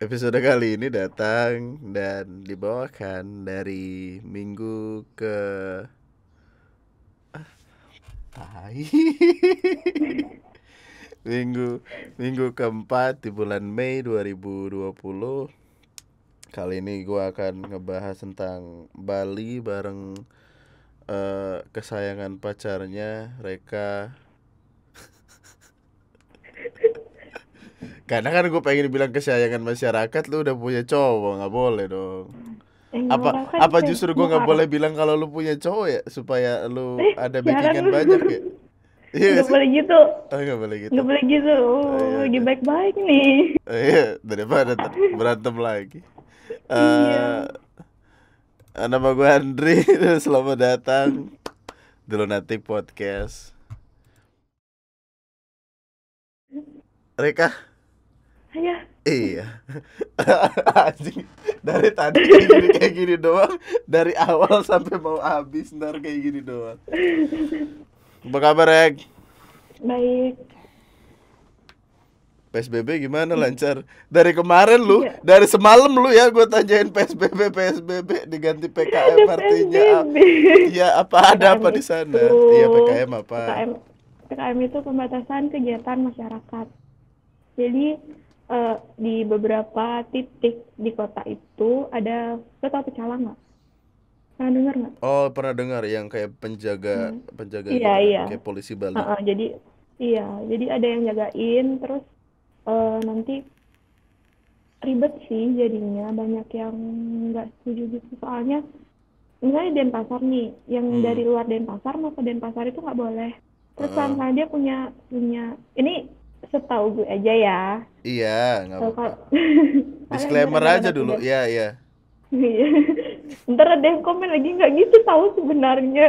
Episode kali ini datang dan dibawakan dari minggu ke ah, minggu minggu keempat di bulan Mei 2020. Kali ini gua akan ngebahas tentang Bali bareng uh, kesayangan pacarnya Reka Karena kan gue pengen bilang kesayangan masyarakat lu udah punya cowok nggak boleh dong. Eh, apa iya, kan apa justru gue nggak boleh bilang kalau lu punya cowok ya supaya lu eh, ada backingan banyak ya? Iya gak boleh gitu. Oh, gak boleh gitu. Gak boleh gitu. Oh, iya, oh lagi baik-baik nih. Oh, iya, daripada berantem lagi. Uh, iya. Eh, nama gue Andri, selamat datang di Lunatic Podcast. Reka, Iya. Iya. Anjing. Dari tadi kayak gini, kayak gini doang. Dari awal sampai mau habis ntar kayak gini doang. Apa kabar, Rek? Baik. PSBB gimana lancar? Dari kemarin lu, iya. dari semalam lu ya gue tanyain PSBB PSBB diganti PKM artinya Iya, apa ada PKM apa di sana? Iya, PKM apa? PKM PKM itu pembatasan kegiatan masyarakat. Jadi uh, di beberapa titik di kota itu ada kota pecalang nggak pernah dengar nggak oh pernah dengar yang kayak penjaga hmm. penjaga iya, itu, ya, iya. kayak polisi Bali uh, uh, jadi iya jadi ada yang jagain terus uh, nanti ribet sih jadinya banyak yang nggak setuju gitu soalnya misalnya Denpasar nih yang hmm. dari luar Denpasar mau ke Denpasar itu nggak boleh terus uh. dia punya punya ini setahu gue aja ya. Iya, nggak apa-apa. Disclaimer aja dulu, ya ya Ntar ada yang komen lagi nggak gitu tahu sebenarnya.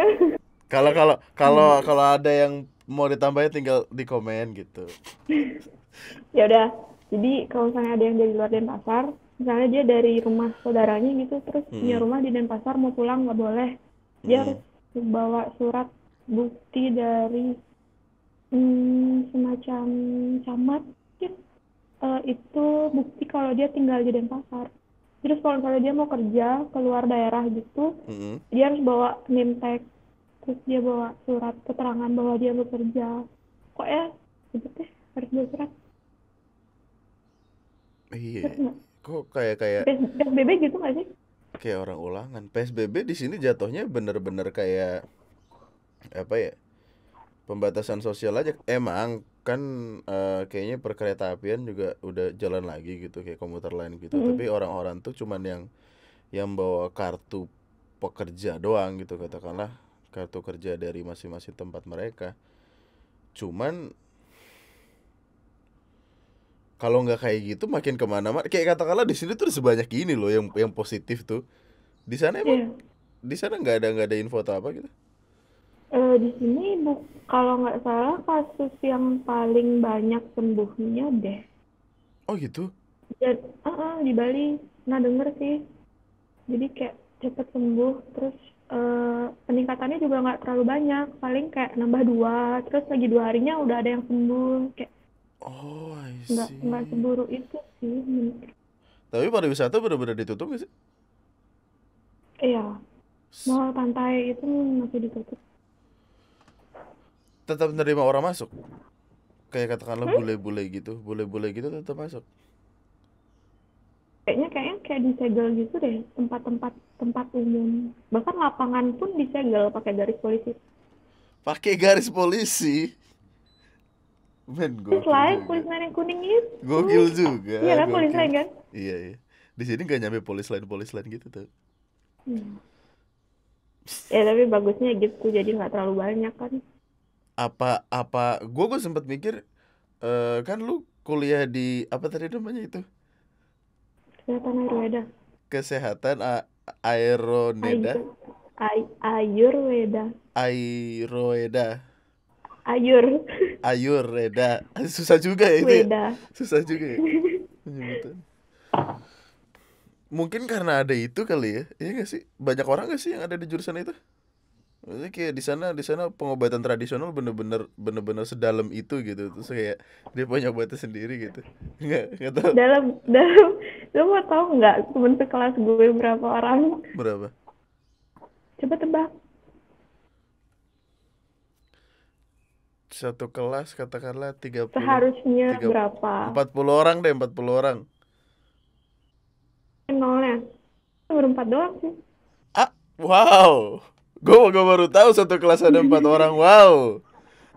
Kalau kalau kalau hmm. kalau ada yang mau ditambahin tinggal di komen gitu. ya udah. Jadi kalau misalnya ada yang dari luar Denpasar, misalnya dia dari rumah saudaranya gitu, terus hmm. punya rumah di Denpasar mau pulang nggak boleh, dia hmm. harus bawa surat bukti dari hmm, semacam camat uh, itu bukti kalau dia tinggal di Denpasar terus kalau misalnya dia mau kerja keluar daerah gitu mm -hmm. dia harus bawa name tag terus dia bawa surat keterangan bahwa dia mau kerja kok ya gitu deh harus bawa surat iya kok kayak kayak PSBB gitu gak sih kayak orang ulangan PSBB di sini jatuhnya bener-bener kayak apa ya pembatasan sosial aja emang kan uh, kayaknya perkereta apian juga udah jalan lagi gitu kayak komuter lain gitu mm. tapi orang-orang tuh cuman yang yang bawa kartu pekerja doang gitu katakanlah kartu kerja dari masing-masing tempat mereka cuman kalau nggak kayak gitu makin kemana-mana kayak katakanlah di sini tuh sebanyak ini loh yang yang positif tuh di sana emang yeah. di sana nggak ada nggak ada info atau apa gitu uh, di sini bu kalau nggak salah kasus yang paling banyak sembuhnya deh. Oh gitu? Dan uh -uh, di Bali nah denger sih. Jadi kayak cepet sembuh terus uh, peningkatannya juga nggak terlalu banyak paling kayak nambah dua terus lagi dua harinya udah ada yang sembuh kayak oh nggak nggak semburu itu sih tapi pariwisata benar-benar ditutup sih iya mall pantai itu masih ditutup tetap menerima orang masuk kayak katakanlah hmm? bule-bule gitu bule-bule gitu tetap masuk kayaknya kayaknya kayak disegel gitu deh tempat-tempat tempat umum bahkan lapangan pun disegel pakai garis polisi pakai garis polisi men gue selain polis lain yang kuning itu gokil juga iya kan polis lain kan iya iya di sini gak nyampe polis lain polis lain gitu tuh hmm. ya tapi bagusnya gitu jadi nggak terlalu banyak kan apa apa gue gue sempat mikir uh, kan lu kuliah di apa tadi namanya itu kesehatan Ayurveda kesehatan A Aeroneda Ay Ayurveda Ayurveda Ayur Ayurveda susah juga ya itu ya? susah juga ya? mungkin karena ada itu kali ya iya gak sih banyak orang gak sih yang ada di jurusan itu Maksudnya kayak di sana di sana pengobatan tradisional bener-bener bener-bener sedalam itu gitu terus kayak dia punya obatnya sendiri gitu nggak nggak tahu dalam dalam lu mau tahu nggak temen sekelas gue berapa orang berapa coba tebak satu kelas katakanlah tiga puluh seharusnya 30, berapa empat puluh orang deh empat puluh orang nolnya baru empat doang sih ah wow gue gue baru tahu satu kelas ada empat orang wow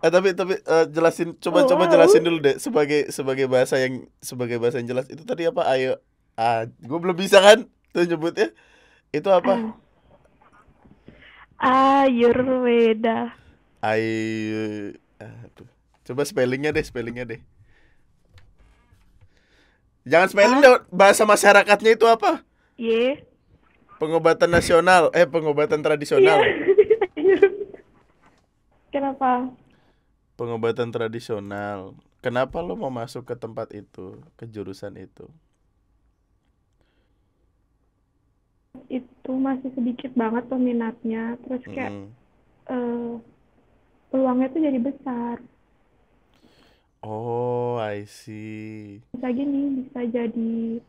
eh, tapi tapi uh, jelasin coba oh, coba wow. jelasin dulu deh sebagai sebagai bahasa yang sebagai bahasa yang jelas itu tadi apa ayo ah gue belum bisa kan tuh nyebutnya itu apa ayurveda ayo aduh coba spellingnya deh spellingnya deh jangan spelling ah? bahasa masyarakatnya itu apa y Pengobatan nasional, eh pengobatan tradisional. Iya. Kenapa? Pengobatan tradisional. Kenapa lo mau masuk ke tempat itu, ke jurusan itu? Itu masih sedikit banget peminatnya, terus kayak mm. uh, peluangnya tuh jadi besar. Oh, I see. Bisa gini, bisa jadi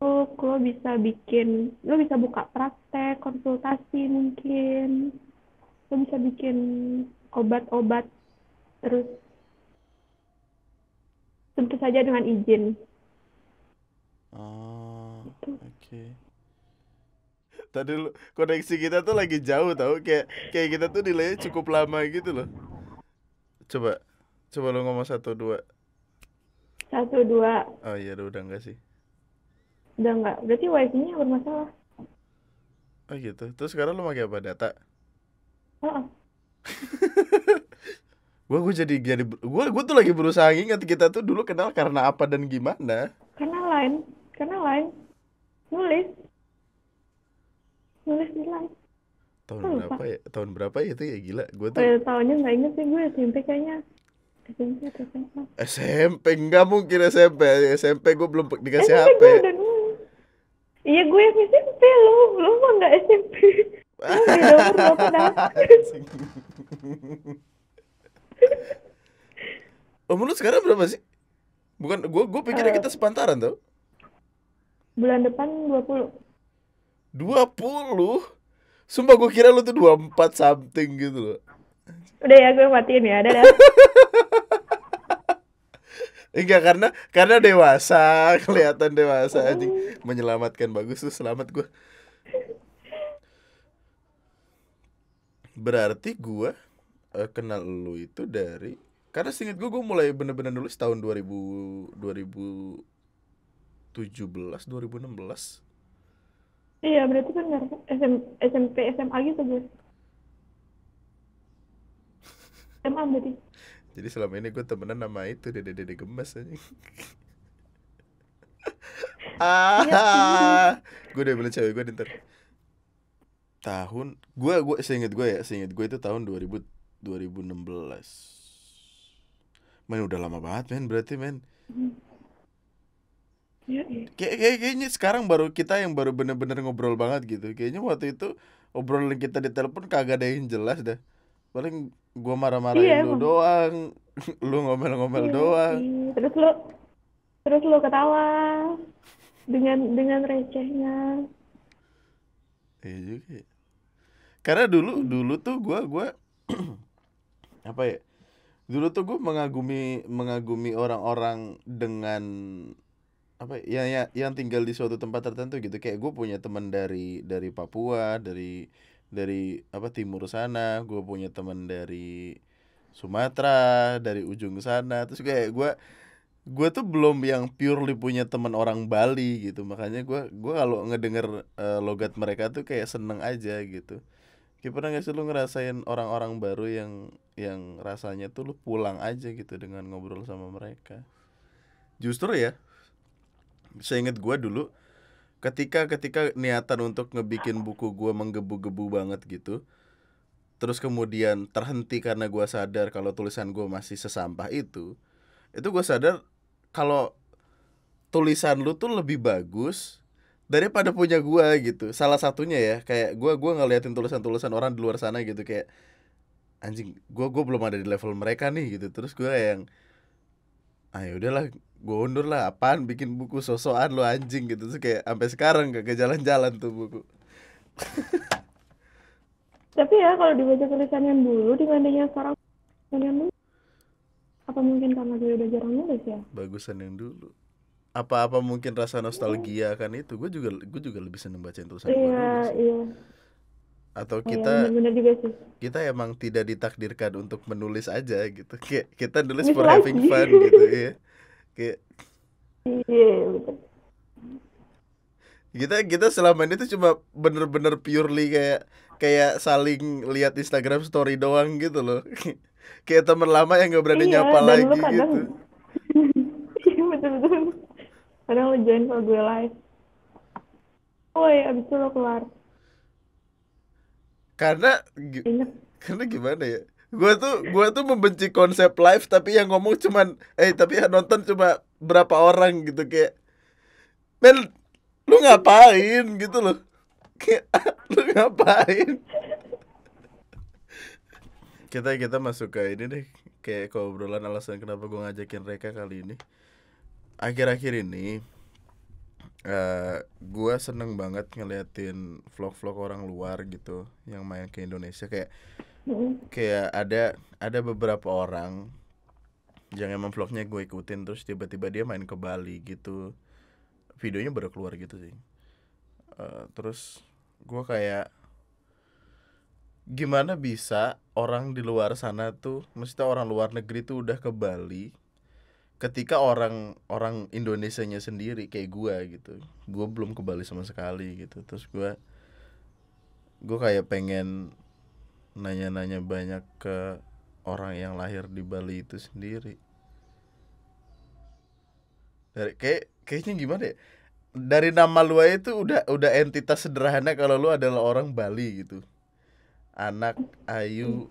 masuk lo bisa bikin lo bisa buka praktek konsultasi mungkin lo bisa bikin obat-obat terus tentu saja dengan izin oh gitu. oke okay. tadi koneksi kita tuh lagi jauh tau kayak kayak kita tuh delay cukup lama gitu loh coba coba lo ngomong satu dua satu dua oh iya udah enggak sih udah nggak berarti wifi-nya bermasalah oh gitu terus sekarang lu pakai apa data oh. gue gue jadi jadi gue gue tuh lagi berusaha ingat kita tuh dulu kenal karena apa dan gimana karena lain karena lain nulis nulis di lain tahun oh, berapa ya tahun berapa ya itu ya gila gue tuh oh, ya, tahunnya nggak inget sih gue SMP kayaknya SMP SMP. SMP nggak mungkin SMP SMP gue belum dikasih SMP HP udah Iya gue yang SMP lo, lo mah nggak SMP. Lu umur lu sekarang berapa sih? Bukan, gue gue pikirnya uh, kita sepantaran tau. Bulan depan dua puluh. Dua puluh? Sumpah gue kira lo tuh dua empat something gitu loh. Udah ya gue matiin ya, dadah. Enggak karena karena dewasa, kelihatan dewasa anjing. Oh. Menyelamatkan bagus tuh, selamat gua. Berarti gua uh, kenal lu itu dari karena singkat gue gue mulai bener-bener nulis tahun ribu enam belas. Iya berarti kan SM, SMP SMA gitu gue SMA berarti jadi selama ini gue temenan nama itu dede dede gemes aja. Iya ah, gue udah beli cewek gue ntar tahun gue gue seinget gue ya seinget gue itu tahun dua dua ribu ribu enam belas men udah lama banget men berarti men Kayak mm-hmm. iya. kayak kayaknya sekarang baru kita yang baru bener-bener ngobrol banget gitu. Kayaknya waktu itu obrolan kita di telepon kagak ada yang jelas dah paling gua marah-marahin iya, lu doang lu ngomel-ngomel iya, doang iya. terus lu terus lu ketawa dengan dengan recehnya iya juga ya. karena dulu iya. dulu tuh gua gua apa ya dulu tuh gue mengagumi mengagumi orang-orang dengan apa ya, ya, ya yang tinggal di suatu tempat tertentu gitu kayak gue punya teman dari dari Papua dari dari apa timur sana gue punya teman dari Sumatera dari ujung sana terus kayak gue gue tuh belum yang purely punya teman orang Bali gitu makanya gue gue kalau ngedenger uh, logat mereka tuh kayak seneng aja gitu kayak pernah gak sih lu ngerasain orang-orang baru yang yang rasanya tuh lu pulang aja gitu dengan ngobrol sama mereka justru ya saya inget gue dulu ketika ketika niatan untuk ngebikin buku gue menggebu-gebu banget gitu terus kemudian terhenti karena gue sadar kalau tulisan gue masih sesampah itu itu gue sadar kalau tulisan lu tuh lebih bagus daripada punya gue gitu salah satunya ya kayak gue gua ngeliatin tulisan-tulisan orang di luar sana gitu kayak anjing gue gue belum ada di level mereka nih gitu terus gue yang ah ya udahlah gue undur lah apaan bikin buku sosokan lo anjing gitu tuh, kayak sampai sekarang gak ke jalan-jalan tuh buku tapi ya kalau dibaca tulisannya dulu dibandingnya sekarang tulisan dulu apa mungkin karena gue udah jarang nulis ya bagusan yang dulu apa apa mungkin rasa nostalgia kan itu gue juga gue juga lebih seneng baca tulisan iya, iya atau iya, kita iya, bener -bener juga kita emang tidak ditakdirkan untuk menulis aja gitu kayak kita nulis Bisa for having fun gitu ya kayak kita kita selama ini tuh cuma bener-bener purely kayak kayak saling lihat Instagram story doang gitu loh kayak teman lama yang nggak berani iya, nyapa lagi kadang, gitu iya betul-betul kadang lo join kalau gue live woi oh, iya, abis itu lo keluar karena karena gimana ya gue tuh gue tuh membenci konsep live tapi yang ngomong cuman eh tapi yang nonton cuma berapa orang gitu kayak men lu ngapain gitu loh kayak lu ngapain kita kita masuk ke ini deh kayak ke obrolan alasan kenapa gue ngajakin mereka kali ini akhir-akhir ini uh, eh, gue seneng banget ngeliatin vlog-vlog orang luar gitu yang main ke Indonesia kayak kayak ada ada beberapa orang yang emang vlognya gue ikutin terus tiba-tiba dia main ke Bali gitu videonya baru keluar gitu sih uh, terus gue kayak gimana bisa orang di luar sana tuh mesti orang luar negeri tuh udah ke Bali ketika orang orang Indonesianya sendiri kayak gue gitu gue belum ke Bali sama sekali gitu terus gue gue kayak pengen nanya-nanya banyak ke orang yang lahir di Bali itu sendiri dari kayak kayaknya gimana ya dari nama lu aja itu udah udah entitas sederhana kalau lu adalah orang Bali gitu anak Ayu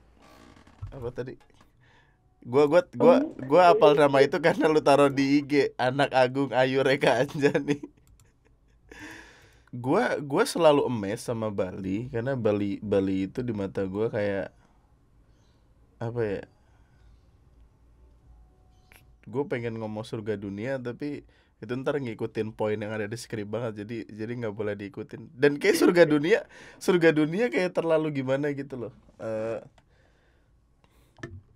apa tadi gua gua gua gua apal nama itu karena lu taruh di IG anak Agung Ayu Reka Anjani gue gue selalu emes sama Bali karena Bali Bali itu di mata gue kayak apa ya gue pengen ngomong surga dunia tapi itu ntar ngikutin poin yang ada di skrip banget jadi jadi nggak boleh diikutin dan kayak surga dunia surga dunia kayak terlalu gimana gitu loh uh,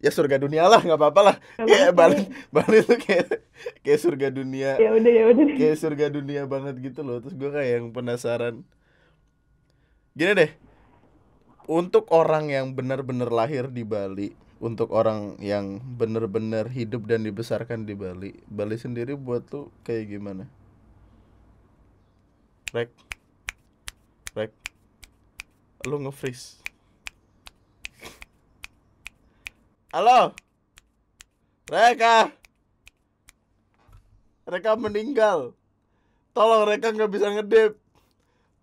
ya surga dunia lah nggak apa-apa lah ya, Bali Bali tuh kayak kayak surga dunia ya udah ya udah kayak surga dunia banget gitu loh terus gue kayak yang penasaran gini deh untuk orang yang benar-benar lahir di Bali untuk orang yang benar-benar hidup dan dibesarkan di Bali Bali sendiri buat tuh kayak gimana Rek Rek lu nge-freeze Halo. Mereka. Mereka meninggal. Tolong mereka nggak bisa ngedip.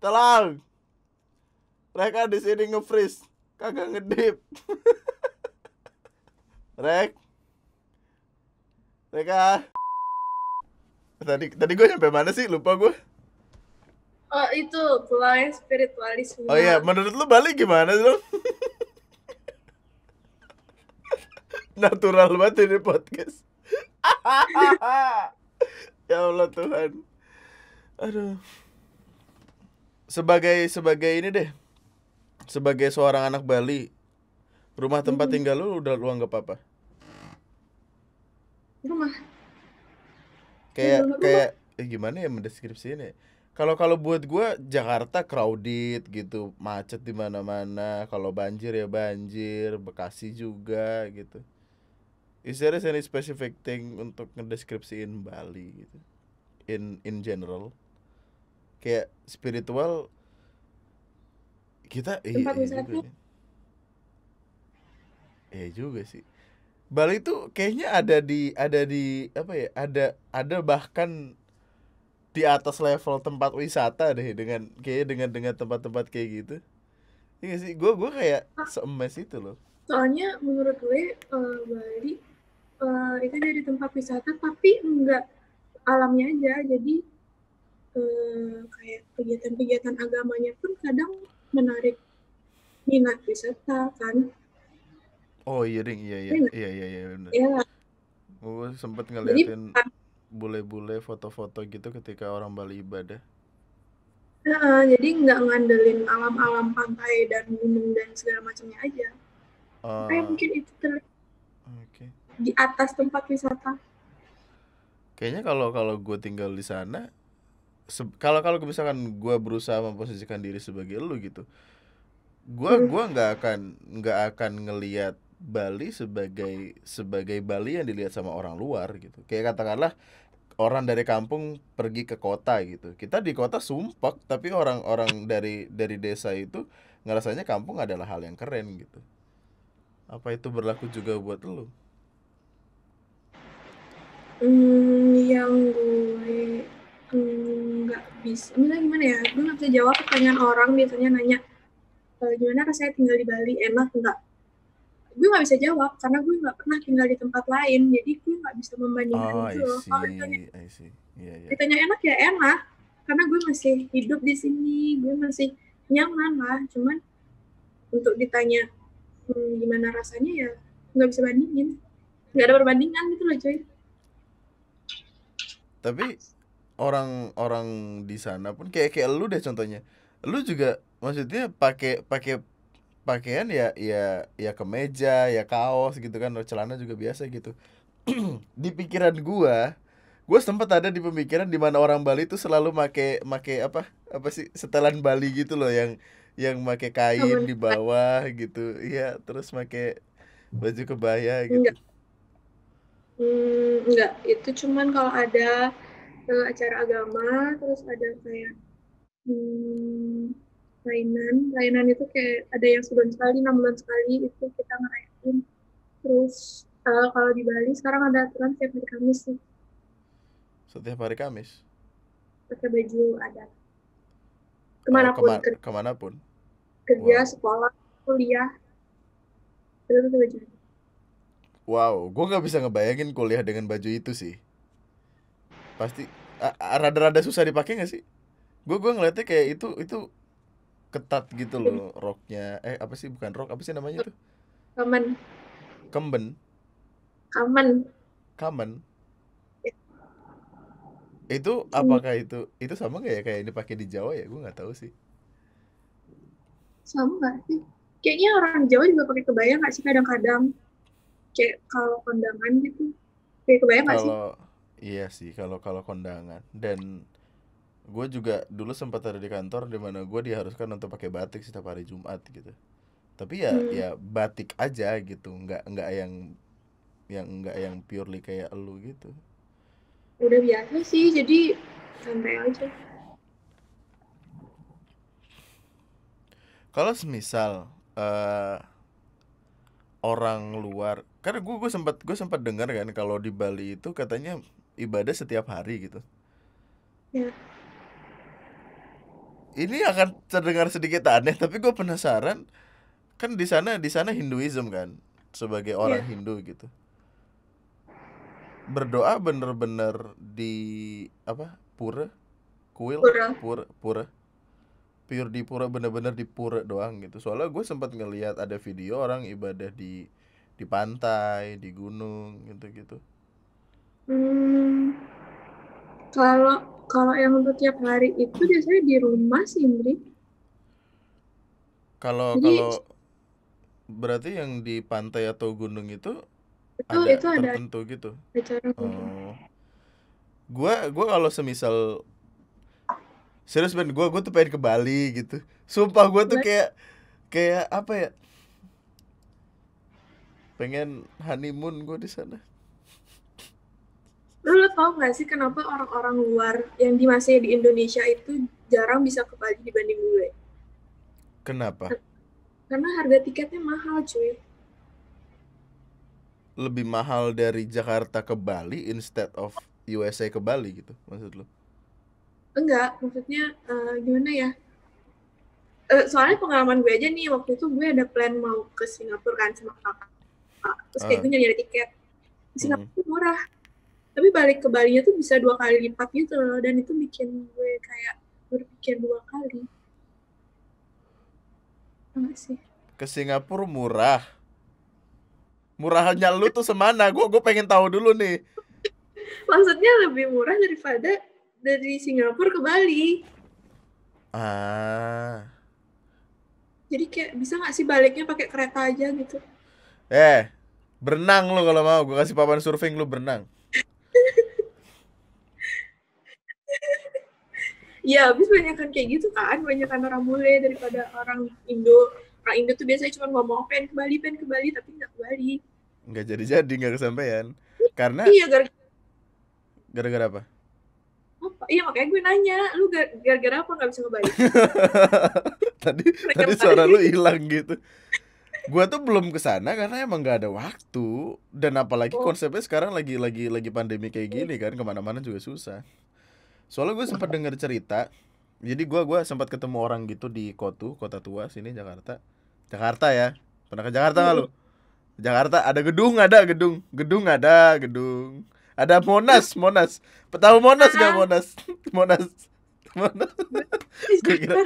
Tolong. Mereka di sini ngefreeze. Kagak ngedip. Rek. Mereka. Tadi tadi gue nyampe mana sih? Lupa gue. Oh, itu keluar spiritualisme. Oh iya, menurut lu Bali gimana sih, natural banget ini podcast. ya Allah Tuhan. Aduh. Sebagai sebagai ini deh. Sebagai seorang anak Bali, rumah tempat hmm. tinggal lu udah lu anggap apa? Rumah. Kayak rumah. kayak eh, gimana ya mendeskripsinya? Kalau kalau buat gue Jakarta crowded gitu, macet di mana-mana. Kalau banjir ya banjir, Bekasi juga gitu is there is any specific thing untuk ngedeskripsiin Bali gitu in in general kayak spiritual kita iya, tempat iya, wisata eh Eh juga sih Bali itu kayaknya ada di ada di apa ya ada ada bahkan di atas level tempat wisata deh dengan kayak dengan dengan tempat-tempat kayak gitu iya sih gue gue kayak seemes itu loh soalnya menurut gue uh, Bali uh, itu dari tempat wisata tapi enggak alamnya aja jadi uh, kayak kegiatan-kegiatan agamanya pun kadang menarik minat wisata kan oh iya ding iya iya iya iya iya iya, iya gue sempet ngeliatin bule-bule foto-foto gitu ketika orang Bali ibadah Uh, jadi nggak ngandelin alam-alam pantai dan gunung dan segala macamnya aja. Uh, Kayak eh, mungkin itu terlihat di atas tempat wisata. Kayaknya kalau kalau gue tinggal di sana, kalau kalau misalkan gue berusaha memposisikan diri sebagai lu gitu, gue hmm. gua nggak akan nggak akan ngelihat Bali sebagai sebagai Bali yang dilihat sama orang luar gitu. Kayak katakanlah orang dari kampung pergi ke kota gitu. Kita di kota sumpek, tapi orang-orang dari dari desa itu ngerasanya kampung adalah hal yang keren gitu. Apa itu berlaku juga buat lu? Hmm, yang gue hmm, nggak hmm, bisa, misalnya gimana ya, gue nggak bisa jawab pertanyaan orang biasanya nanya e, gimana rasanya tinggal di Bali, enak nggak? Gue nggak bisa jawab karena gue nggak pernah tinggal di tempat lain, jadi gue nggak bisa membandingkan oh, itu. Loh. Kalau ditanya, yeah, yeah. ditanya enak ya enak, karena gue masih hidup di sini, gue masih nyaman lah, cuman untuk ditanya hmm, gimana rasanya ya nggak bisa bandingin nggak ada perbandingan gitu loh cuy tapi orang-orang di sana pun kayak kayak lu deh contohnya lu juga maksudnya pakai pakai pakaian ya ya ya kemeja ya kaos gitu kan celana juga biasa gitu di pikiran gua gua sempat ada di pemikiran di mana orang Bali itu selalu make make apa apa sih setelan Bali gitu loh yang yang make kain di bawah gitu iya terus make baju kebaya gitu Enggak Hmm, enggak, itu cuman kalau ada uh, acara agama, terus ada kayak hmm, lainan. Lainan itu kayak ada yang sebulan sekali, enam bulan sekali, itu kita ngerayain. Terus uh, kalau di Bali sekarang ada aturan setiap hari Kamis sih. Setiap hari Kamis? Pakai baju ada. Eh, kemana Oh, kema kerja, Kerja, wow. sekolah, kuliah. Itu baju Wow, gue nggak bisa ngebayangin kuliah dengan baju itu sih. Pasti rada-rada susah dipakai nggak sih? Gue gue ngeliatnya kayak itu itu ketat gitu loh roknya. Eh apa sih bukan rok apa sih namanya tuh? Kemen. Kemben. Kamen. Kamen. Iya. Itu apakah itu itu sama gak ya kayak ini pakai di Jawa ya? Gue nggak tahu sih. Sama gak sih? Kayaknya orang Jawa juga pakai kebaya nggak sih kadang-kadang? kayak kalau kondangan gitu kayak kebayang nggak sih iya sih kalau kalau kondangan dan gue juga dulu sempat ada di kantor di mana gue diharuskan untuk pakai batik setiap hari Jumat gitu tapi ya hmm. ya batik aja gitu nggak nggak yang yang nggak yang purely kayak lu gitu udah biasa sih jadi santai aja kalau semisal uh, orang luar karena gue gue sempat gue sempat dengar kan kalau di Bali itu katanya ibadah setiap hari gitu ya. ini akan terdengar sedikit aneh tapi gue penasaran kan di sana di sana Hinduism kan sebagai orang ya. Hindu gitu berdoa bener-bener di apa pura kuil pura pura, pura pure di pura bener-bener di pura doang gitu soalnya gue sempat ngelihat ada video orang ibadah di di pantai di gunung gitu-gitu hmm, kalau kalau yang untuk tiap hari itu biasanya di rumah sih Indri kalau Jadi, kalau berarti yang di pantai atau gunung itu itu ada itu ada tertentu gitu oh. gue gue kalau semisal serius banget, gue gue tuh pengen ke Bali gitu sumpah gue tuh kayak kayak apa ya pengen honeymoon gue di sana lu, lu tau gak sih kenapa orang-orang luar yang di masih di Indonesia itu jarang bisa ke Bali dibanding gue kenapa karena harga tiketnya mahal cuy lebih mahal dari Jakarta ke Bali instead of USA ke Bali gitu maksud lu enggak maksudnya uh, gimana ya eh, soalnya pengalaman gue aja nih waktu itu gue ada plan mau ke Singapura kan sama kakak terus kayak uh. gue nyari, tiket di Singapura hmm. murah tapi balik ke Bali nya tuh bisa dua kali lipat gitu loh dan itu bikin gue kayak berpikir dua kali enggak iya sih ke Singapura murah murahnya lu tuh semana gue gue pengen tahu dulu nih maksudnya lebih murah daripada dari Singapura ke Bali ah jadi kayak bisa nggak sih baliknya pakai kereta aja gitu Eh, berenang lu kalau mau. Gue kasih papan surfing lu berenang. Ya, habis banyak kan kayak gitu kan, banyak kan orang bule daripada orang Indo. Orang Indo tuh biasanya cuma ngomong pengen ke Bali, pengen ke Bali, tapi nggak ke Bali. Nggak jadi-jadi, nggak kesampaian. Karena iya, gara-gara apa? Iya makanya gue nanya, lu gara-gara apa nggak bisa kembali? tadi tadi suara lu hilang gitu gue tuh belum kesana karena emang gak ada waktu dan apalagi oh. konsepnya sekarang lagi lagi lagi pandemi kayak oh. gini kan kemana-mana juga susah soalnya gue sempat dengar cerita jadi gue gua sempat ketemu orang gitu di kota kota tua sini Jakarta Jakarta ya pernah ke Jakarta nggak lu Jakarta ada gedung ada gedung gedung ada gedung ada Monas Monas tahu Monas gak Monas Monas Monas gue kira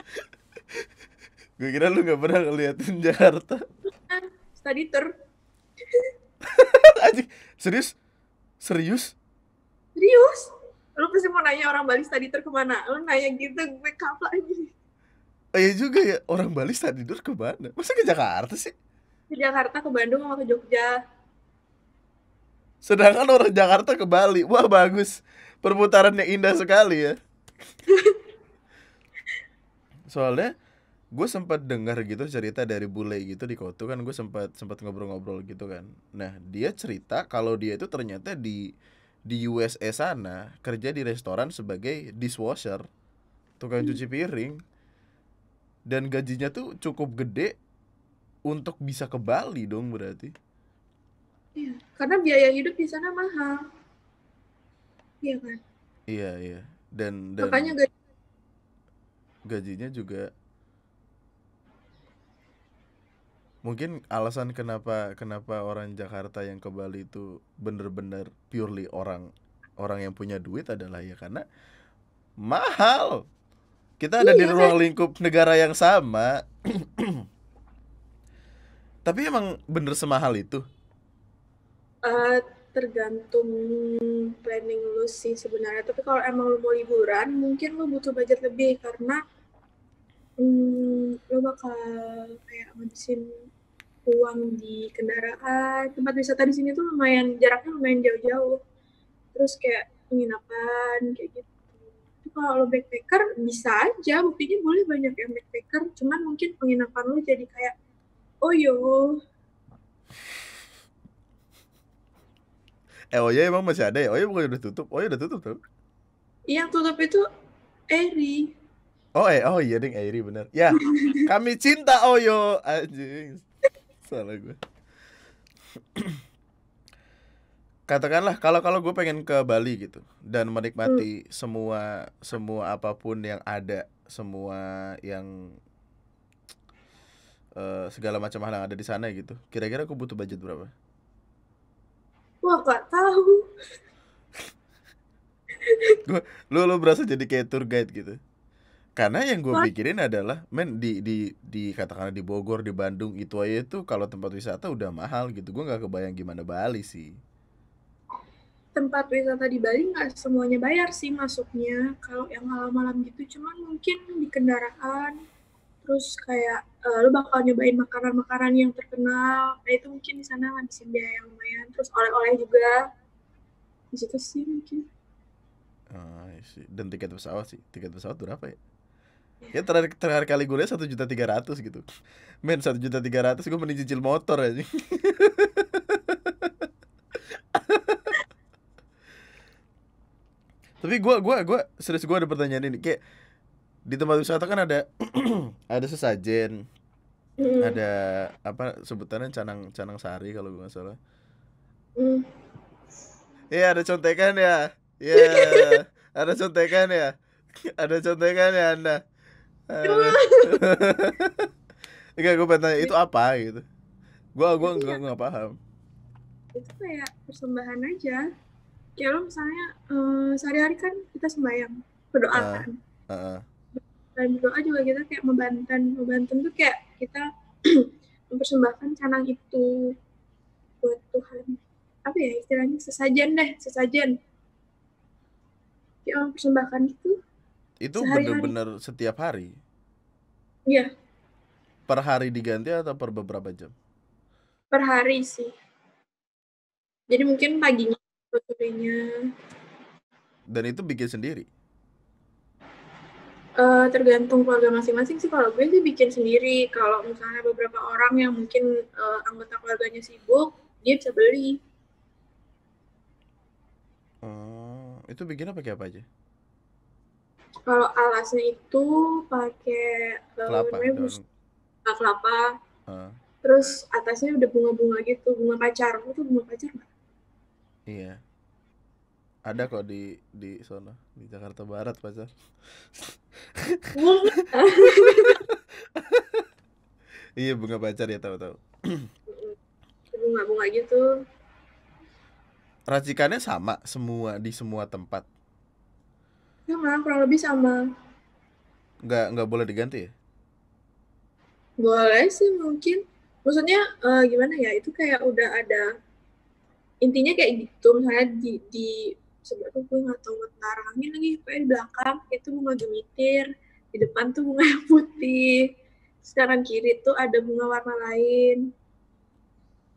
Gue kira lu gak pernah ngeliatin Jakarta. Study tour. Anjing, serius? Serius? Serius? Lu pasti mau nanya orang Bali study tour kemana? Lu nanya gitu, gue kapan aja. Oh, iya juga ya, orang Bali study tour mana? Masa ke Jakarta sih? Ke Jakarta, ke Bandung, sama ke Jogja. Sedangkan orang Jakarta ke Bali. Wah, bagus. Perputarannya indah sekali ya. Soalnya gue sempat dengar gitu cerita dari bule gitu di Kotu kan gue sempat sempat ngobrol-ngobrol gitu kan nah dia cerita kalau dia itu ternyata di di USA sana kerja di restoran sebagai dishwasher tukang hmm. cuci piring dan gajinya tuh cukup gede untuk bisa ke Bali dong berarti iya karena biaya hidup di sana mahal iya kan iya iya dan, dan makanya gaj gajinya juga mungkin alasan kenapa kenapa orang Jakarta yang ke Bali itu bener-bener purely orang orang yang punya duit adalah ya karena mahal. Kita ada iya, di ruang lingkup negara yang sama. Tapi emang bener semahal itu? Uh, tergantung planning lu sih sebenarnya. Tapi kalau emang lu mau liburan, mungkin lu butuh budget lebih karena hmm, lo bakal kayak ngabisin uang di kendaraan tempat wisata di sini tuh lumayan jaraknya lumayan jauh-jauh terus kayak penginapan kayak gitu Tapi kalau backpacker bisa aja buktinya boleh banyak yang backpacker cuman mungkin penginapan lu jadi kayak oh yo eh oh ya emang masih ada ya oh ya bukan udah tutup oh ya udah tutup tuh yang tutup itu Eri Oh eh, oh iya ding Eri bener. Ya, kami cinta Oyo oh anjing salah gue katakanlah kalau kalau gue pengen ke Bali gitu dan menikmati hmm. semua semua apapun yang ada semua yang uh, segala macam hal yang ada di sana gitu kira-kira aku butuh budget berapa wah gak tahu gue lu lu berasa jadi kayak tour guide gitu karena yang gue pikirin adalah, men di di di katakanlah di Bogor, di Bandung itu aja itu kalau tempat wisata udah mahal gitu. Gue nggak kebayang gimana Bali sih. Tempat wisata di Bali nggak semuanya bayar sih masuknya. Kalau yang malam-malam gitu, cuman mungkin di kendaraan. Terus kayak uh, eh, lo bakal nyobain makanan-makanan yang terkenal. Nah itu mungkin di sana ngabisin biaya yang lumayan. Terus oleh-oleh juga. Di situ sih mungkin. Ah, iya dan tiket pesawat sih. Tiket pesawat berapa ya? ya terakhir terakhir kali gue lihat satu juta tiga ratus gitu men satu juta tiga ratus gue mending cicil motor aja tapi gue gue gue serius gue ada pertanyaan ini kayak di tempat wisata kan ada ada sesajen hmm. ada apa sebutannya canang canang sari kalau gue nggak salah hmm. Iya mm. ada contekan ya Iya yeah. ada contekan ya ada contekan ya anda Eh, Enggak, gue pengen itu apa gitu? Gue gua, gua, gua, gak ya. paham. Itu kayak persembahan aja. Kayak lo misalnya, uh, sehari-hari kan kita sembahyang, berdoa Uh, ah, uh. Ah, ah. Dan berdoa juga kita kayak membantan. Membantan tuh kayak kita mempersembahkan canang itu buat Tuhan. Apa ya istilahnya? Sesajen deh, sesajen. Kayak mempersembahkan itu itu bener-bener setiap hari? Iya. Per hari diganti atau per beberapa jam? Per hari sih. Jadi mungkin paginya, sorenya. Dan itu bikin sendiri? Uh, tergantung keluarga masing-masing sih. Kalau gue sih bikin sendiri. Kalau misalnya beberapa orang yang mungkin uh, anggota keluarganya sibuk, dia bisa beli. Oh, itu bikinnya pakai apa aja? Kalau alasnya itu pakai eh, kelapa, eh, kelapa. Uh. Terus atasnya udah bunga-bunga gitu, bunga pacar. Itu bunga pacar nggak? Iya. Ada kok di di sana di Jakarta Barat pacar. iya bunga pacar ya tahu-tahu. bunga-bunga gitu. Racikannya sama semua di semua tempat sama kurang lebih sama nggak nggak boleh diganti ya boleh sih mungkin maksudnya uh, gimana ya itu kayak udah ada intinya kayak gitu misalnya di di sebelah gue nggak tahu ngarangin lagi kayak di belakang itu bunga gemitir di depan tuh bunga yang putih sekarang kiri tuh ada bunga warna lain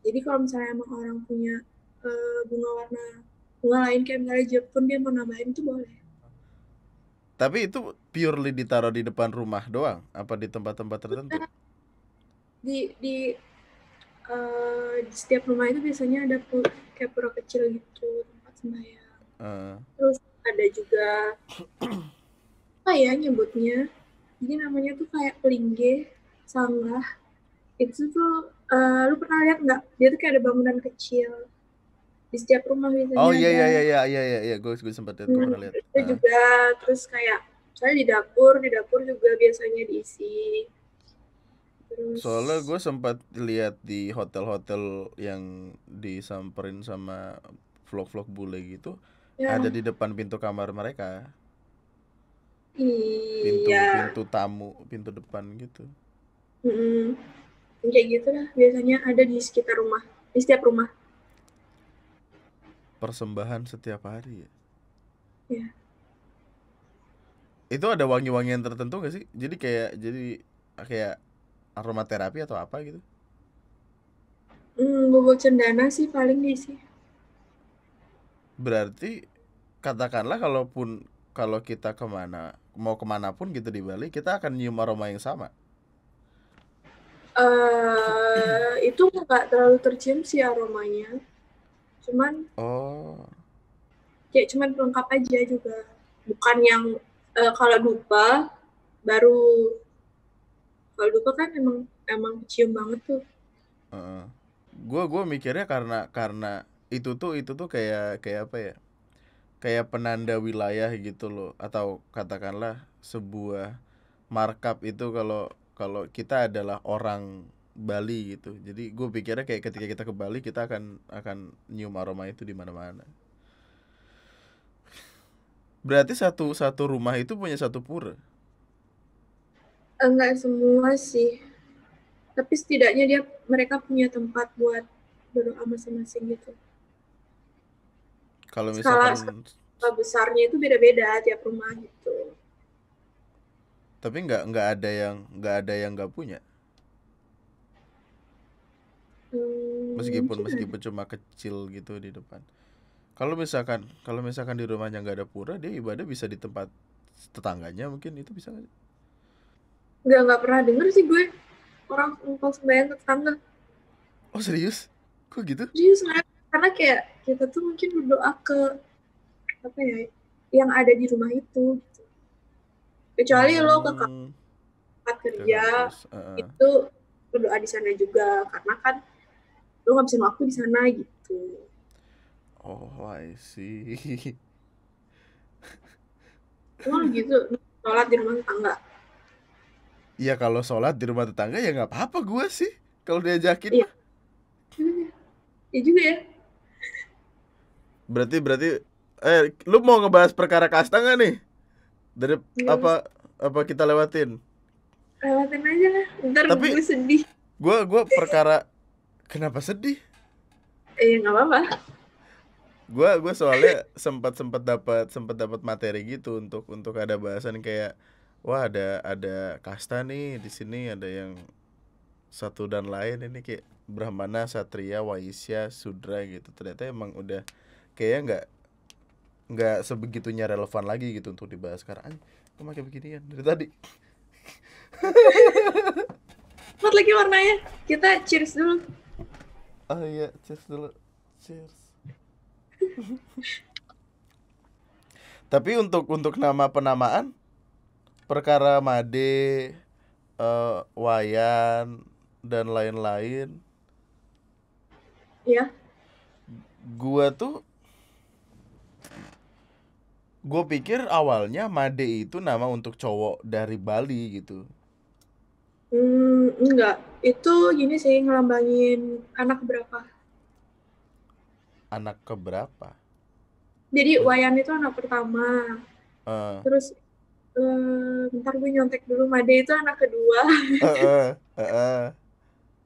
jadi kalau misalnya emang orang punya uh, bunga warna bunga lain kayak misalnya Jepun dia mau nambahin tuh boleh tapi itu purely ditaruh di depan rumah doang, apa di tempat-tempat tertentu? Di di uh, di setiap rumah itu biasanya ada pu kayak pura kecil gitu tempat sembahyang. Uh. Terus ada juga apa ya nyebutnya? Jadi namanya tuh kayak pelingge, sanggah. Itu tuh uh, lu pernah lihat nggak? Dia tuh kayak ada bangunan kecil di setiap rumah biasanya oh iya iya iya iya iya iya ya. gue gue sempat lihat hmm, pernah lihat itu juga terus kayak saya di dapur di dapur juga biasanya diisi terus soalnya gue sempat lihat di hotel-hotel yang disamperin sama vlog-vlog bule gitu ya. ada di depan pintu kamar mereka iya. pintu pintu tamu pintu depan gitu mm -mm. kayak gitu lah biasanya ada di sekitar rumah di setiap rumah persembahan setiap hari ya? Iya. Itu ada wangi-wangian tertentu gak sih? Jadi kayak jadi kayak aromaterapi atau apa gitu? Hmm, bubuk cendana sih paling nih sih. Berarti katakanlah kalaupun kalau kita kemana mau kemana pun gitu di Bali kita akan nyium aroma yang sama. Uh, itu nggak terlalu tercium sih aromanya cuman oh kayak cuman pelengkap aja juga bukan yang uh, kalau dupa baru kalau dupa kan emang emang cium banget tuh uh, gue gue mikirnya karena karena itu tuh itu tuh kayak kayak apa ya kayak penanda wilayah gitu loh atau katakanlah sebuah markup itu kalau kalau kita adalah orang Bali gitu jadi gue pikirnya kayak ketika kita ke Bali kita akan akan nyium aroma itu di mana-mana berarti satu satu rumah itu punya satu pura enggak semua sih tapi setidaknya dia mereka punya tempat buat berdoa masing-masing gitu kalau misalkan skala, skala besarnya itu beda-beda tiap rumah gitu tapi nggak nggak ada yang nggak ada yang nggak punya meskipun meskipun cuma kecil gitu di depan kalau misalkan kalau misalkan di rumahnya nggak ada pura dia ibadah bisa di tempat tetangganya mungkin itu bisa nggak nggak nggak pernah denger sih gue orang ngumpul sembahyang tetangga oh serius kok gitu serius nggak karena kayak kita tuh mungkin berdoa ke apa ya yang ada di rumah itu kecuali hmm, lo ke hmm. tempat kerja terus, uh, itu berdoa di sana juga karena kan lu ngabisin waktu di sana gitu oh I see lu gitu sholat di rumah tetangga Iya kalau sholat di rumah tetangga ya nggak apa-apa gue sih kalau diajakin. Iya. Iya juga ya. Berarti berarti eh lu mau ngebahas perkara kasta nggak nih? Dari ya. apa apa kita lewatin? Lewatin aja lah. Ntar tapi, gue sedih. Gue gue perkara Kenapa sedih? Eh nggak apa-apa. Gua, gue soalnya sempat sempat dapat sempat dapat materi gitu untuk untuk ada bahasan kayak wah ada ada kasta nih di sini ada yang satu dan lain ini kayak Brahmana, Satria, Waisya, Sudra gitu. Ternyata emang udah kayaknya nggak nggak sebegitunya relevan lagi gitu untuk dibahas sekarang. kok pakai beginian dari tadi? Mat lagi warnanya. Kita cheers dulu. Oh iya, cheers dulu. Cheers. Tapi untuk untuk nama penamaan perkara Made, uh, Wayan dan lain-lain. Iya. gua tuh gue pikir awalnya Made itu nama untuk cowok dari Bali gitu. Hmm, enggak. Itu gini sih ngelambangin anak berapa. Anak keberapa? Jadi Wayan itu anak pertama. Uh. Terus uh, eh, bentar gue nyontek dulu Made itu anak kedua. Uh, uh, uh, uh.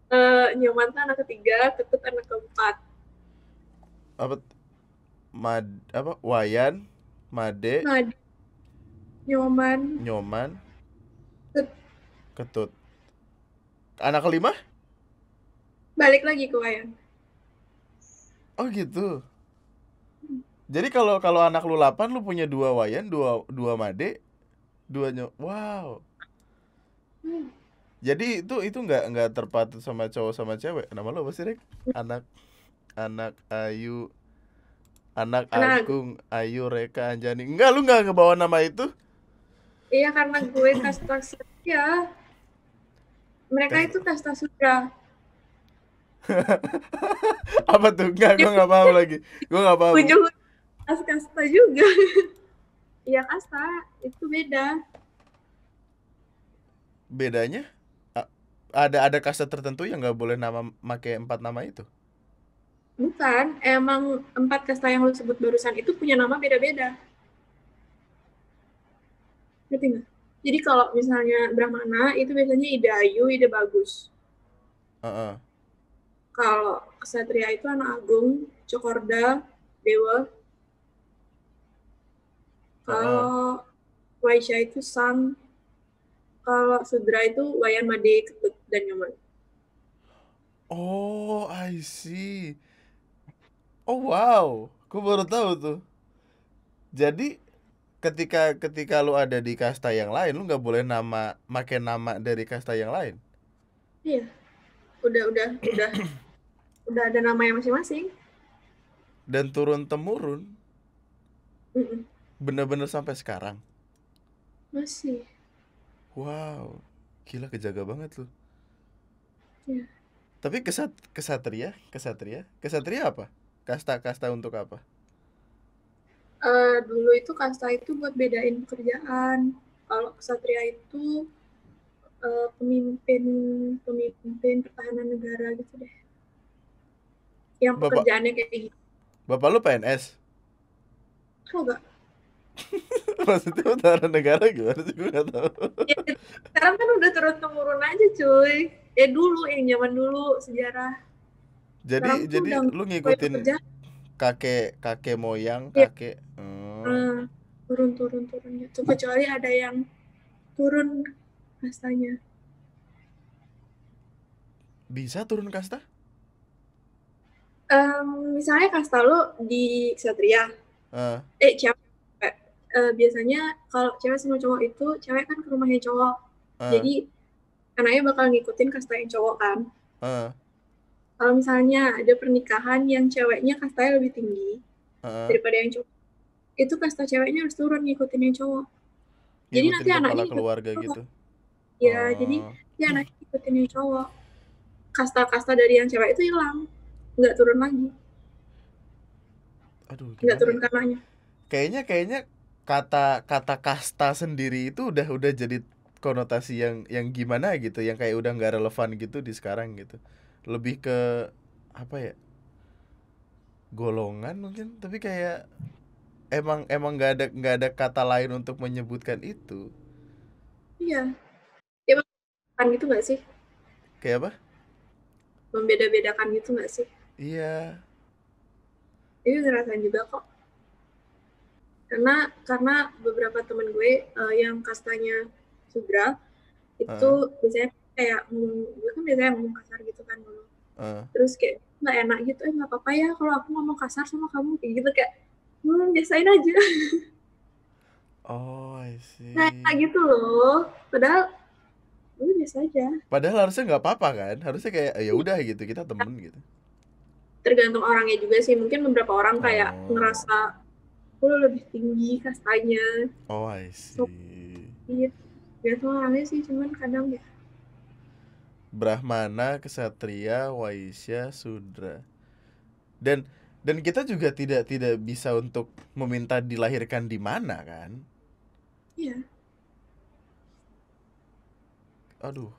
uh, Nyoman anak ketiga, Ketut anak keempat. Apa Mad apa Wayan, Made, Mad Nyoman, Nyoman, Ketut, Ketut anak kelima? Balik lagi ke wayang. Oh gitu. Jadi kalau kalau anak lu delapan lu punya dua wayan, dua dua made, dua nyok. Wow. Hmm. Jadi itu itu nggak nggak terpatut sama cowok sama cewek. Nama lu apa sih, Rek? Anak anak Ayu anak nah, Agung Ayu Reka Anjani enggak lu nggak ngebawa nama itu iya karena gue kasih ya mereka itu kasta surga. Apa tuh? Enggak, gue nggak paham lagi. Gue nggak paham. Ujung kasta juga. Iya kasta itu beda. Bedanya? Ada ada kasta tertentu yang nggak boleh nama make empat nama itu? Bukan, emang empat kasta yang lo sebut barusan itu punya nama beda-beda. Ngerti nggak? Jadi kalau misalnya Brahmana itu biasanya ide ayu, ide bagus. Uh-uh. Kalau Kesatria itu anak agung, Cokorda, dewa. Kalau uh-uh. Waisya itu sang. Kalau Sudra itu Wayan Made, Ketut, dan Nyoman. Oh, I see. Oh wow, aku baru tahu tuh. Jadi ketika ketika lu ada di kasta yang lain lu nggak boleh nama make nama dari kasta yang lain iya udah udah udah udah ada nama yang masing-masing dan turun temurun bener-bener sampai sekarang masih wow gila kejaga banget lu iya tapi kesat kesatria kesatria kesatria apa kasta kasta untuk apa uh, dulu itu kasta itu buat bedain pekerjaan. Kalau kesatria itu uh, pemimpin pemimpin pertahanan negara gitu deh. Yang Bapak, pekerjaannya kayak gitu. Bapak lu PNS? Enggak. Maksudnya pertahanan negara gimana sih gue gak ya, Sekarang kan udah turun temurun aja cuy Ya dulu, yang zaman dulu sejarah Jadi sekarang jadi lu ngikutin kakek kakek moyang iya. kakek hmm. turun turun turun gitu kecuali ada yang turun kastanya bisa turun kasta um, misalnya kasta lo di ksatria uh. eh cewek uh, biasanya kalau cewek sama cowok itu cewek kan ke rumahnya cowok uh. jadi anaknya bakal ngikutin kasta yang cowok kan uh kalau misalnya ada pernikahan yang ceweknya kastanya lebih tinggi uh daripada yang cowok itu kasta ceweknya harus turun ngikutin yang cowok ngikutin jadi nanti anak keluarga cowok. gitu ya jadi ya oh. anak ngikutin yang cowok kasta-kasta dari yang cewek itu hilang nggak turun lagi aduh nggak turun karenanya ya? kayaknya kayaknya kata kata kasta sendiri itu udah udah jadi konotasi yang yang gimana gitu yang kayak udah nggak relevan gitu di sekarang gitu lebih ke apa ya golongan mungkin tapi kayak emang emang nggak ada nggak ada kata lain untuk menyebutkan itu iya ya kan gitu nggak sih kayak apa membeda-bedakan gitu nggak sih iya itu ngerasain juga kok karena karena beberapa temen gue uh, yang kastanya subra itu uh. biasanya kayak ngomong gue kan biasanya ngomong kasar gitu kan dulu uh. terus kayak nggak enak gitu eh nggak apa-apa ya kalau aku ngomong kasar sama kamu kayak gitu kayak hmm biasain aja oh I see nah gitu loh padahal gue ya biasa aja padahal harusnya nggak apa-apa kan harusnya kayak ya udah gitu kita temen gitu tergantung orangnya juga sih mungkin beberapa orang kayak oh. ngerasa lo lebih tinggi kastanya oh I see so, iya, gitu. orangnya sih cuman kadang ya Brahmana, Kesatria, Waisya, Sudra. Dan dan kita juga tidak tidak bisa untuk meminta dilahirkan di mana kan? Iya. Aduh.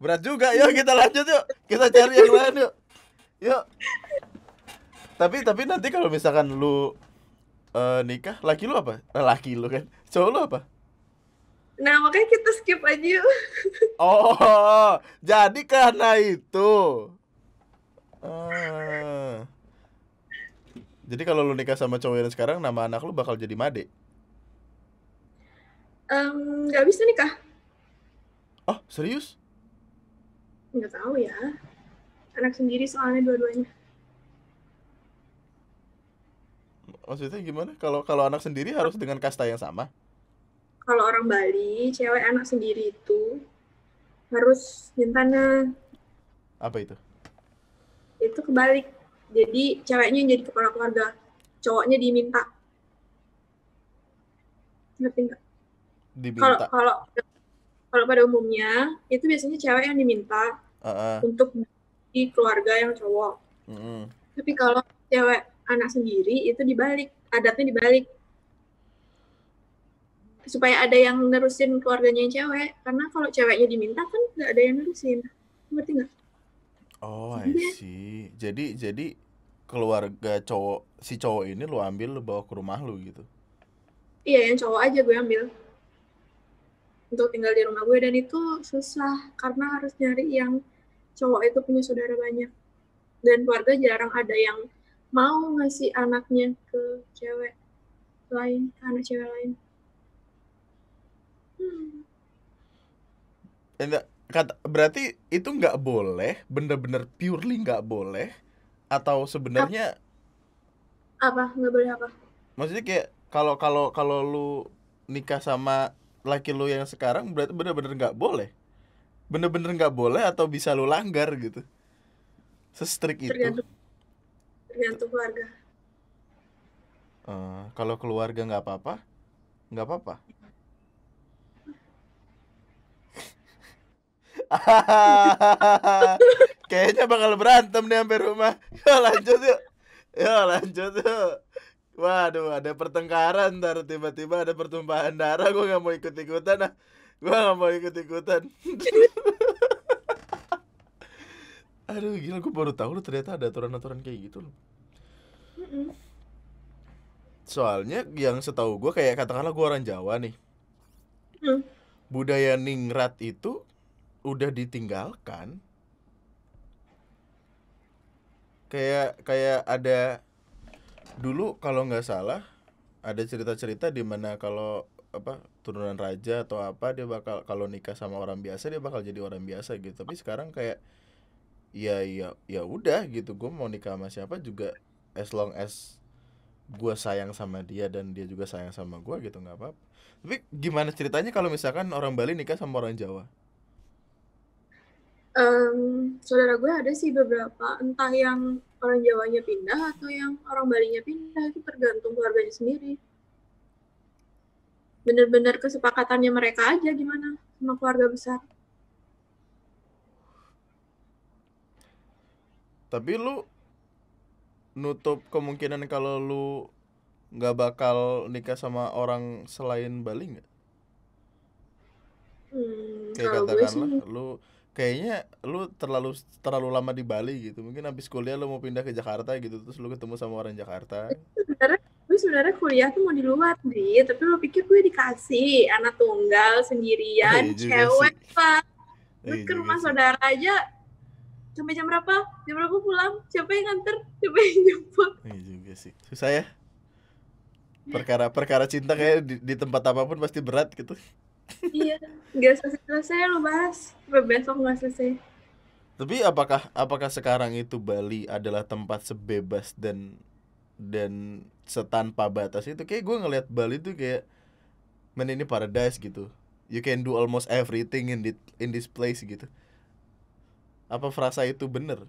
Berat juga. ya kita lanjut yuk. Kita cari yang lain yuk. Yuk. Tapi tapi nanti kalau misalkan lu uh, nikah, laki lu apa? Laki lu kan. Cowok lu apa? Nah, makanya kita skip aja yuk. Oh, jadi karena itu. Uh. Jadi kalau lu nikah sama cowok yang sekarang, nama anak lu bakal jadi Made? Um, gak bisa nikah. Oh, serius? Gak tahu ya. Anak sendiri soalnya dua-duanya. Maksudnya gimana? Kalau kalau anak sendiri harus dengan kasta yang sama? kalau orang Bali cewek anak sendiri itu harus nyentana apa itu itu kebalik jadi ceweknya yang jadi kepala keluarga cowoknya diminta ngerti nggak kalau kalau kalau pada umumnya itu biasanya cewek yang diminta uh -uh. untuk di keluarga yang cowok mm -hmm. tapi kalau cewek anak sendiri itu dibalik adatnya dibalik supaya ada yang nerusin keluarganya yang cewek karena kalau ceweknya diminta kan nggak ada yang nerusin ngerti nggak oh I iya. see jadi jadi keluarga cowok si cowok ini lu ambil lu bawa ke rumah lu gitu iya yang cowok aja gue ambil untuk tinggal di rumah gue dan itu susah karena harus nyari yang cowok itu punya saudara banyak dan keluarga jarang ada yang mau ngasih anaknya ke cewek lain ke anak cewek lain Enggak berarti itu nggak boleh, bener-bener purely nggak boleh atau sebenarnya apa nggak boleh apa? Maksudnya kayak kalau kalau kalau lu nikah sama laki lu yang sekarang berarti bener-bener nggak boleh bener-bener nggak boleh atau bisa lu langgar gitu sestrik itu tergantung tergantung keluarga uh, kalau keluarga nggak apa-apa nggak apa-apa Kayaknya bakal berantem nih sampai rumah. Yo lanjut yuk. Yo lanjut yuk. Waduh, ada pertengkaran ntar tiba-tiba ada pertumpahan darah. Gue nggak mau ikut ikutan ah. Gue nggak mau ikut ikutan. Aduh, gila gue baru tahu lu ternyata ada aturan-aturan kayak gitu loh. Soalnya yang setahu gue kayak katakanlah gue orang Jawa nih. Mm. Budaya ningrat itu udah ditinggalkan kayak kayak ada dulu kalau nggak salah ada cerita-cerita di mana kalau apa turunan raja atau apa dia bakal kalau nikah sama orang biasa dia bakal jadi orang biasa gitu tapi sekarang kayak ya ya ya udah gitu gue mau nikah sama siapa juga as long as gue sayang sama dia dan dia juga sayang sama gue gitu nggak apa-apa tapi gimana ceritanya kalau misalkan orang Bali nikah sama orang Jawa um, saudara gue ada sih beberapa entah yang orang Jawanya pindah atau yang orang Balinya pindah itu tergantung keluarganya sendiri bener-bener kesepakatannya mereka aja gimana sama keluarga besar tapi lu nutup kemungkinan kalau lu nggak bakal nikah sama orang selain Bali nggak? Hmm, kayak katakanlah sih... lu kayaknya lu terlalu terlalu lama di Bali gitu mungkin habis kuliah lu mau pindah ke Jakarta gitu terus lu ketemu sama orang Jakarta sebenarnya gue sebenarnya kuliah tuh mau di luar nih. tapi lu pikir gue dikasih anak tunggal sendirian iya cewek pak gue iya ke rumah saudara aja sampai jam berapa jam berapa pulang siapa yang nganter siapa yang jemput iya juga sih susah ya perkara perkara cinta kayak di, di tempat apapun pasti berat gitu iya nggak selesai selesai lo bahas besok nggak selesai tapi apakah apakah sekarang itu Bali adalah tempat sebebas dan dan setanpa batas itu kayak gue ngelihat Bali tuh kayak men ini paradise gitu you can do almost everything in this in this place gitu apa frasa itu bener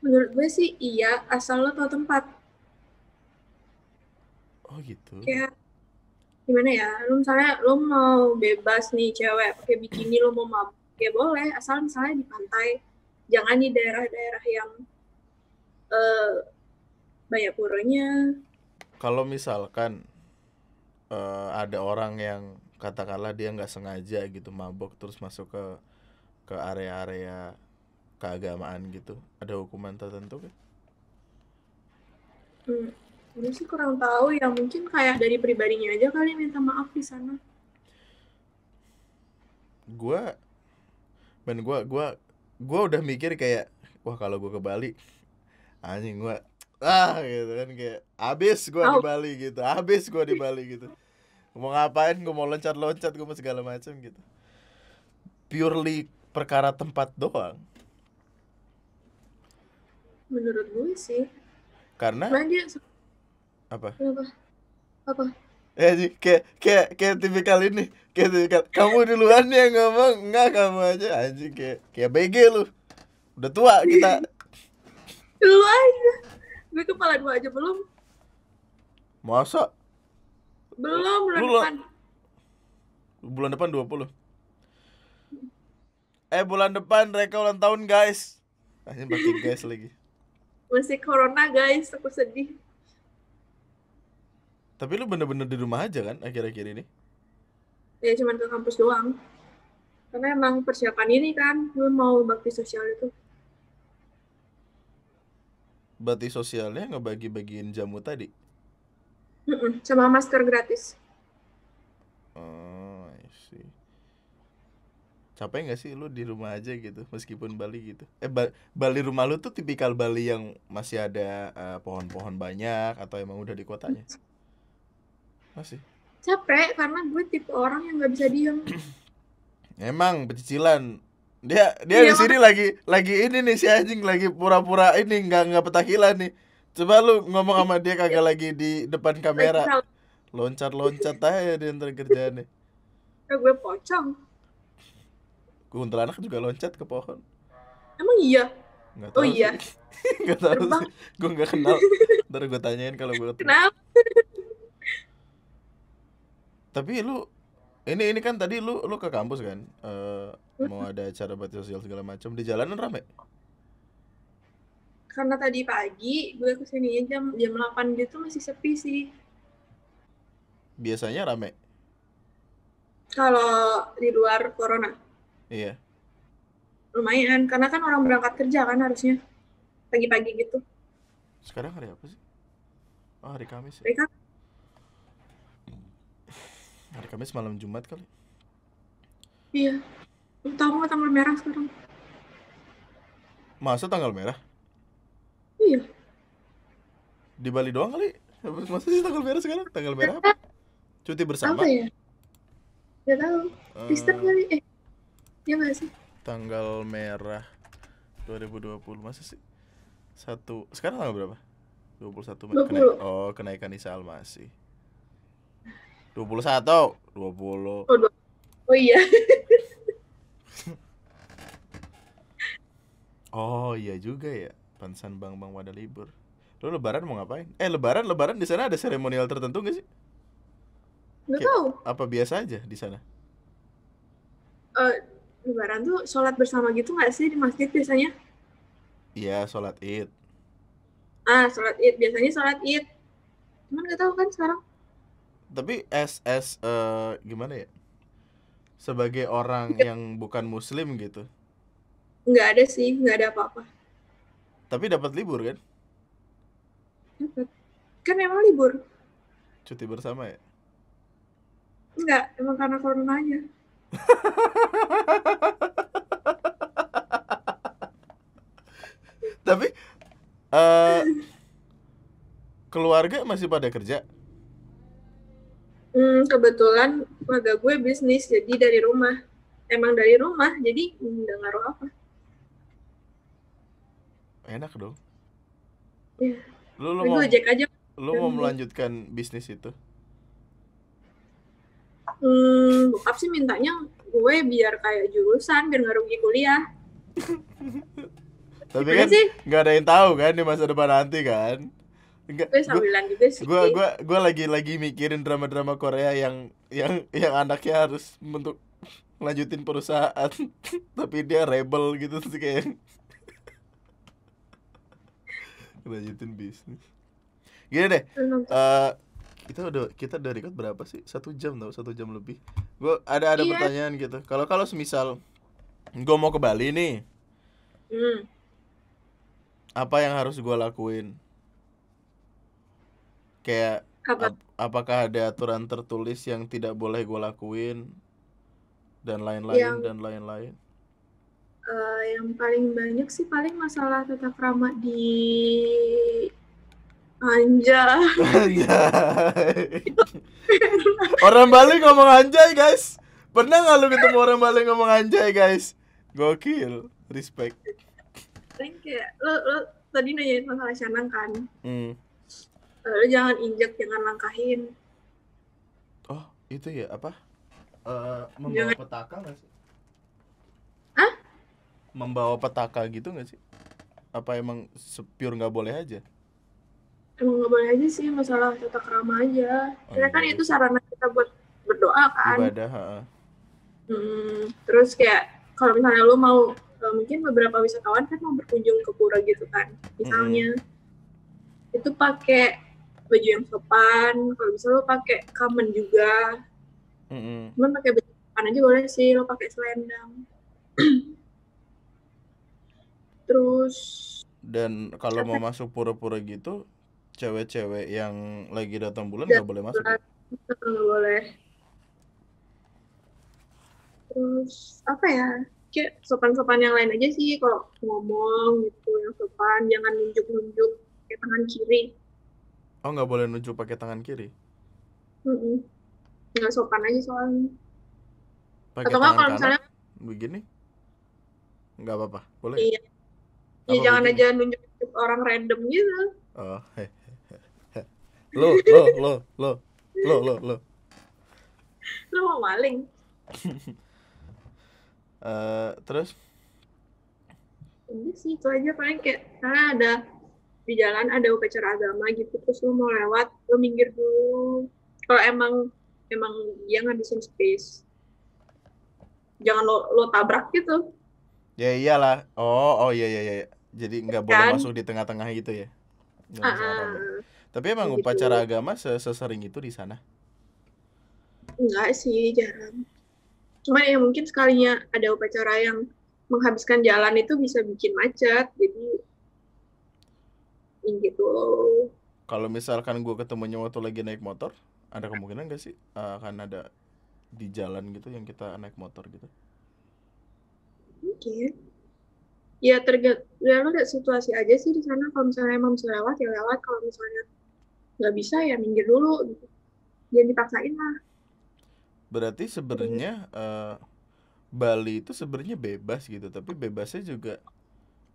menurut gue sih iya asal lo tau tempat oh gitu kayak gimana ya lo misalnya lo mau bebas nih cewek pakai bikini lo mau mabuk ya boleh asal misalnya di pantai jangan di daerah-daerah yang uh, banyak puronya. kalau misalkan uh, ada orang yang katakanlah dia nggak sengaja gitu mabok terus masuk ke ke area-area keagamaan gitu ada hukuman tertentu kan? Hmm Gue sih kurang tahu ya mungkin kayak dari pribadinya aja kali minta maaf di sana. Gue, ben gua gua gua udah mikir kayak wah kalau gue ke Bali anjing gue, ah gitu kan kayak abis gue oh. di Bali gitu, abis gue di Bali gitu. Mau ngapain gue mau loncat-loncat gue mau segala macam gitu. Purely perkara tempat doang. Menurut gue sih. Karena, Karena dia apa? Apa? Eh, sih kayak kayak kayak tipikal ini, kayak tipikal. Kamu duluan yang ngomong, enggak kamu aja aja kayak kayak BG lu. Udah tua kita. Lu aja. Gue kepala dua aja belum. Masa? Belum bulan Lula. depan. Bulan depan puluh Eh bulan depan mereka ulang tahun, guys. masih pakai guys lagi. Masih corona, guys. Aku sedih. Tapi lu bener-bener di rumah aja kan akhir-akhir ini? Ya cuman ke kampus doang. Karena emang persiapan ini kan, gue mau bakti sosial itu. Bakti sosialnya bagi bagiin jamu tadi? sama masker gratis. Oh, I see. Capek gak sih lu di rumah aja gitu, meskipun Bali gitu? Eh, ba Bali rumah lu tuh tipikal Bali yang masih ada eh, pohon-pohon uh, banyak atau emang udah di kotanya? Masih. Capek karena gue tipe orang yang nggak bisa diem. Emang pecicilan dia dia iya, di sini lagi lagi ini nih si anjing lagi pura-pura ini nggak nggak petakilan nih coba lu ngomong sama dia kagak iya. lagi di depan kamera iya, loncat loncat aja dia ntar kerjaannya ya gue pocong kuntilanak juga loncat ke pohon emang iya Gak oh tahu oh iya tau tahu gue gak kenal ntar gue tanyain kalau gue kenal tapi lu ini ini kan tadi lu lu ke kampus kan? Uh, mau ada acara bakti sosial segala macam di jalanan rame? Karena tadi pagi gue kesini jam jam 8 gitu masih sepi sih. Biasanya rame. Kalau di luar corona. Iya. Lumayan karena kan orang berangkat kerja kan harusnya pagi-pagi gitu. Sekarang hari apa sih? Oh, hari Kamis. Ya? Hari Kamis. Hari Kamis malam Jumat kali? Iya. tahu nggak tanggal merah sekarang. Masa tanggal merah? Iya. Di Bali doang kali? Masa sih tanggal merah sekarang? Tanggal merah apa? Cuti bersama? Apa ya? tahu. Uh, kali? Eh, ya nggak sih? Tanggal merah 2020 masa sih? Satu. Sekarang tanggal berapa? 21 Mei. oh, kenaikan Isa masih dua puluh satu dua puluh oh, oh iya Oh iya juga ya Pansan Bang Bang wadah libur Lo lebaran mau ngapain? Eh lebaran lebaran di sana ada seremonial tertentu gak sih? Gak tahu. Apa biasa aja di sana? Uh, lebaran tuh sholat bersama gitu gak sih di masjid biasanya? Iya sholat id. Ah sholat id biasanya sholat id. Cuman gak tahu kan sekarang? tapi as as uh, gimana ya sebagai orang gak. yang bukan muslim gitu nggak ada sih nggak ada apa-apa tapi dapat libur kan dapat kan emang libur cuti bersama ya nggak emang karena coronanya tapi uh, keluarga masih pada kerja Hmm, kebetulan warga gue bisnis, jadi dari rumah. Emang dari rumah, jadi nggak ngaruh apa. Enak dong. Ya. Lu, lu mau, ojek aja. Lu mau melanjutkan bisnis itu? Hmm, bokap sih mintanya gue biar kayak jurusan, biar nggak rugi kuliah. Tapi Gimana kan nggak ada yang tahu kan di masa depan nanti kan? Enggak, gue sambilan juga sih. Gue gue gue lagi lagi mikirin drama-drama Korea yang yang yang anaknya harus untuk lanjutin perusahaan tapi dia rebel gitu sih kayak lanjutin bisnis. Gini deh. Uh, kita udah kita dari kan berapa sih? Satu jam tau, satu jam lebih. Gue ada ada iya. pertanyaan gitu. Kalau kalau semisal gue mau ke Bali nih. Hmm. Apa yang harus gue lakuin? kayak Apa? Ap apakah ada aturan tertulis yang tidak boleh gue lakuin dan lain-lain dan lain-lain uh, yang paling banyak sih paling masalah tetap ramah di anjay orang Bali ngomong anjay guys pernah nggak lu ketemu orang Bali ngomong anjay guys gokil respect paling kayak lo lo tadi nanyain masalah canang kan hmm. Lalu jangan injak, jangan langkahin. Oh, itu ya apa? Uh, membawa jangan... petaka nggak sih? Hah? Membawa petaka gitu nggak sih? Apa emang sepiur nggak boleh aja? Emang nggak boleh aja sih masalah tata kerama aja. Oh, Karena kan iya. itu sarana kita buat berdoa kan. Ibadah. Ha -ha. Hmm, terus kayak kalau misalnya lo mau eh, mungkin beberapa wisatawan kan mau berkunjung ke pura gitu kan misalnya mm -hmm. itu pakai baju yang sopan kalau bisa lo pakai kamen juga mm -hmm. cuman pakai baju sopan aja boleh sih lo pakai selendang terus dan kalau mau masuk pura-pura gitu cewek-cewek yang lagi datang bulan nggak boleh masuk nggak boleh terus apa ya kayak sopan-sopan yang lain aja sih kalau ngomong gitu yang sopan jangan nunjuk-nunjuk kayak tangan kiri Oh nggak boleh nuju pakai tangan kiri? Nggak Mm-mm. sopan aja soalnya. Pake Atau tangan kalau kanan? misalnya begini? Nggak apa-apa, boleh. Iya. Ya, jangan begini? aja nunjuk orang random gitu. Oh, he, lo, lo, lo, lo, lo, lo, lo. Lo mau maling. Eh, uh, terus? Ini sih itu aja paling kayak karena ah, ada di jalan ada upacara agama gitu terus lu mau lewat lu minggir dulu kalau emang emang dia ngabisin space jangan lo lo tabrak gitu ya iyalah oh oh iya iya iya jadi nggak kan? boleh masuk di tengah-tengah gitu ya uh tapi emang gitu. upacara agama sesering itu di sana enggak sih jarang cuman ya mungkin sekalinya ada upacara yang menghabiskan jalan itu bisa bikin macet jadi shopping gitu kalau misalkan gue ketemunya waktu lagi naik motor ada kemungkinan gak sih eh, akan ada di jalan gitu yang kita naik motor gitu mungkin ya tergantung ya, situasi aja sih di sana kalau misalnya emang bisa lewat ya lewat kalau misalnya nggak bisa ya minggir dulu gitu jangan dipaksain lah berarti sebenarnya uh, Bali itu sebenarnya bebas gitu tapi bebasnya juga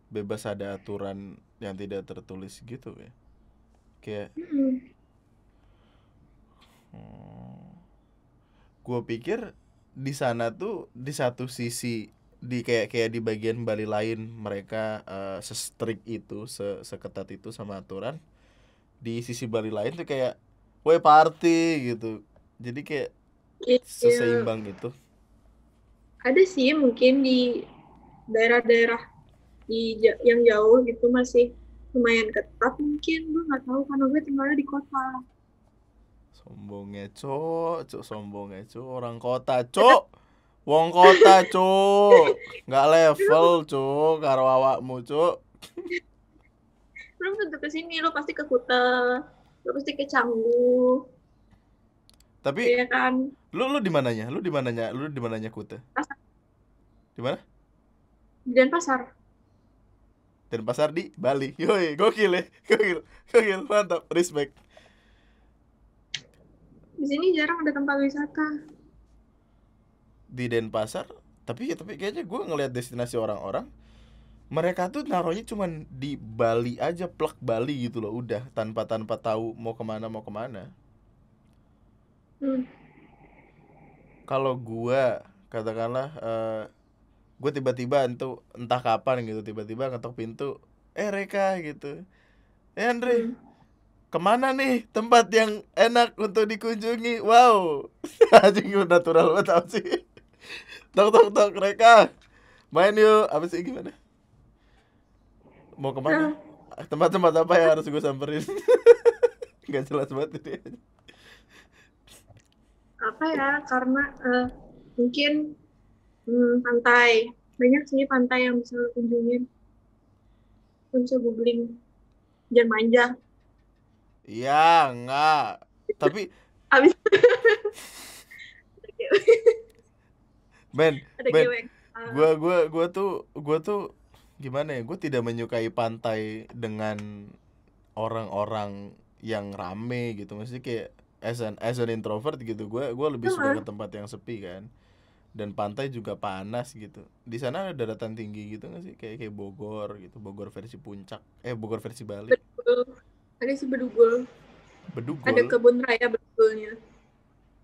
bebas ada aturan yang tidak tertulis gitu ya kayak hmm gue pikir di sana tuh di satu sisi di kayak kayak di bagian Bali lain mereka uh, se-strict itu se seketat itu sama aturan di sisi Bali lain tuh kayak woi party gitu jadi kayak iya. seseimbang gitu ada sih mungkin di daerah-daerah di yang jauh gitu masih lumayan ketat mungkin gue nggak tahu karena gue tinggalnya di kota sombongnya cok cok sombongnya cok orang kota cok wong kota cok nggak level cok karo awakmu cok lu tentu sini lo pasti ke Kuta lo pasti ke Canggu tapi ya kan lu lu di mananya lu di mananya lu di mananya Kuta di mana di Denpasar Denpasar di Bali. Yoi, gokil ya. Gokil. Gokil, mantap. Respect. Di sini jarang ada tempat wisata. Di Denpasar, tapi ya tapi kayaknya gue ngelihat destinasi orang-orang mereka tuh naruhnya cuman di Bali aja plak Bali gitu loh udah tanpa tanpa tahu mau kemana mau kemana hmm. kalau gue, katakanlah uh, gue tiba-tiba entu entah kapan gitu tiba-tiba ngetok pintu eh Reka gitu eh Andre hmm. kemana nih tempat yang enak untuk dikunjungi wow anjing natural banget tau sih tok tok tok Reka main yuk apa sih gimana mau kemana nah. tempat-tempat apa yang harus gue samperin nggak jelas banget ini apa ya karena uh, mungkin Hmm, pantai. Banyak sih pantai yang bisa lo kunjungin. Lo bisa googling. Jangan manja. Iya, enggak. Tapi... Abis... Ben, Ada gue ah. Gua, gua, gua tuh, gua tuh gimana ya? Gue tidak menyukai pantai dengan orang-orang yang rame gitu. Maksudnya kayak as an, as an introvert gitu. Gue, gua lebih suka ke tempat yang sepi kan dan pantai juga panas gitu di sana ada daratan tinggi gitu nggak sih kayak kayak Bogor gitu Bogor versi puncak eh Bogor versi Bali bedugul. ada sih bedugul bedugul ada kebun raya bedugulnya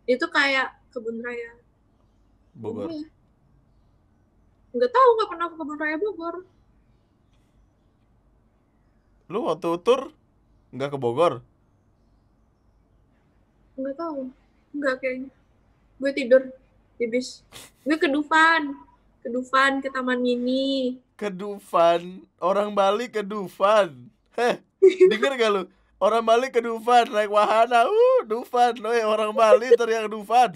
itu kayak kebun raya Bogor iya. nggak tahu nggak pernah ke kebun raya Bogor lu waktu tur nggak ke Bogor nggak tahu nggak kayaknya gue tidur Bibis. gue ke Dufan ke Dufan ke Taman Mini ke Dufan orang Bali ke Dufan heh denger gak lu orang Bali ke Dufan naik wahana uh Dufan loh orang Bali teriak Dufan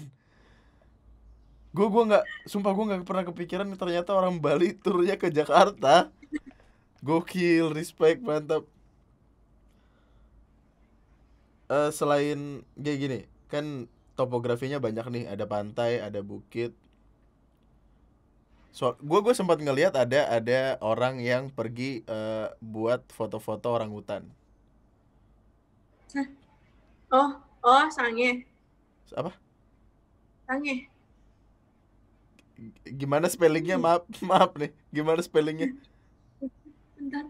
gue gue nggak sumpah gue nggak pernah kepikiran ternyata orang Bali turunnya ke Jakarta gokil respect mantap uh, selain kayak gini kan topografinya banyak nih ada pantai ada bukit so gue gue sempat ngelihat ada ada orang yang pergi uh, buat foto-foto orang hutan oh oh sange apa sange gimana spellingnya hmm. maaf maaf nih gimana spellingnya bentar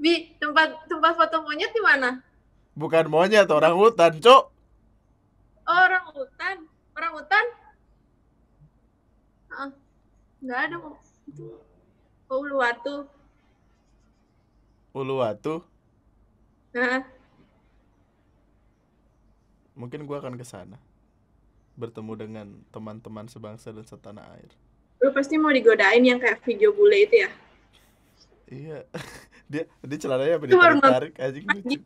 bi tempat tempat foto monyet di mana bukan monyet orang hutan cok Oh, orang hutan orang hutan nggak ada Uluwatu Uluwatu Watu, mungkin gue akan ke sana bertemu dengan teman-teman sebangsa dan setanah air lu pasti mau digodain yang kayak video bule itu ya iya dia dia celananya apa ditarik tarik anjing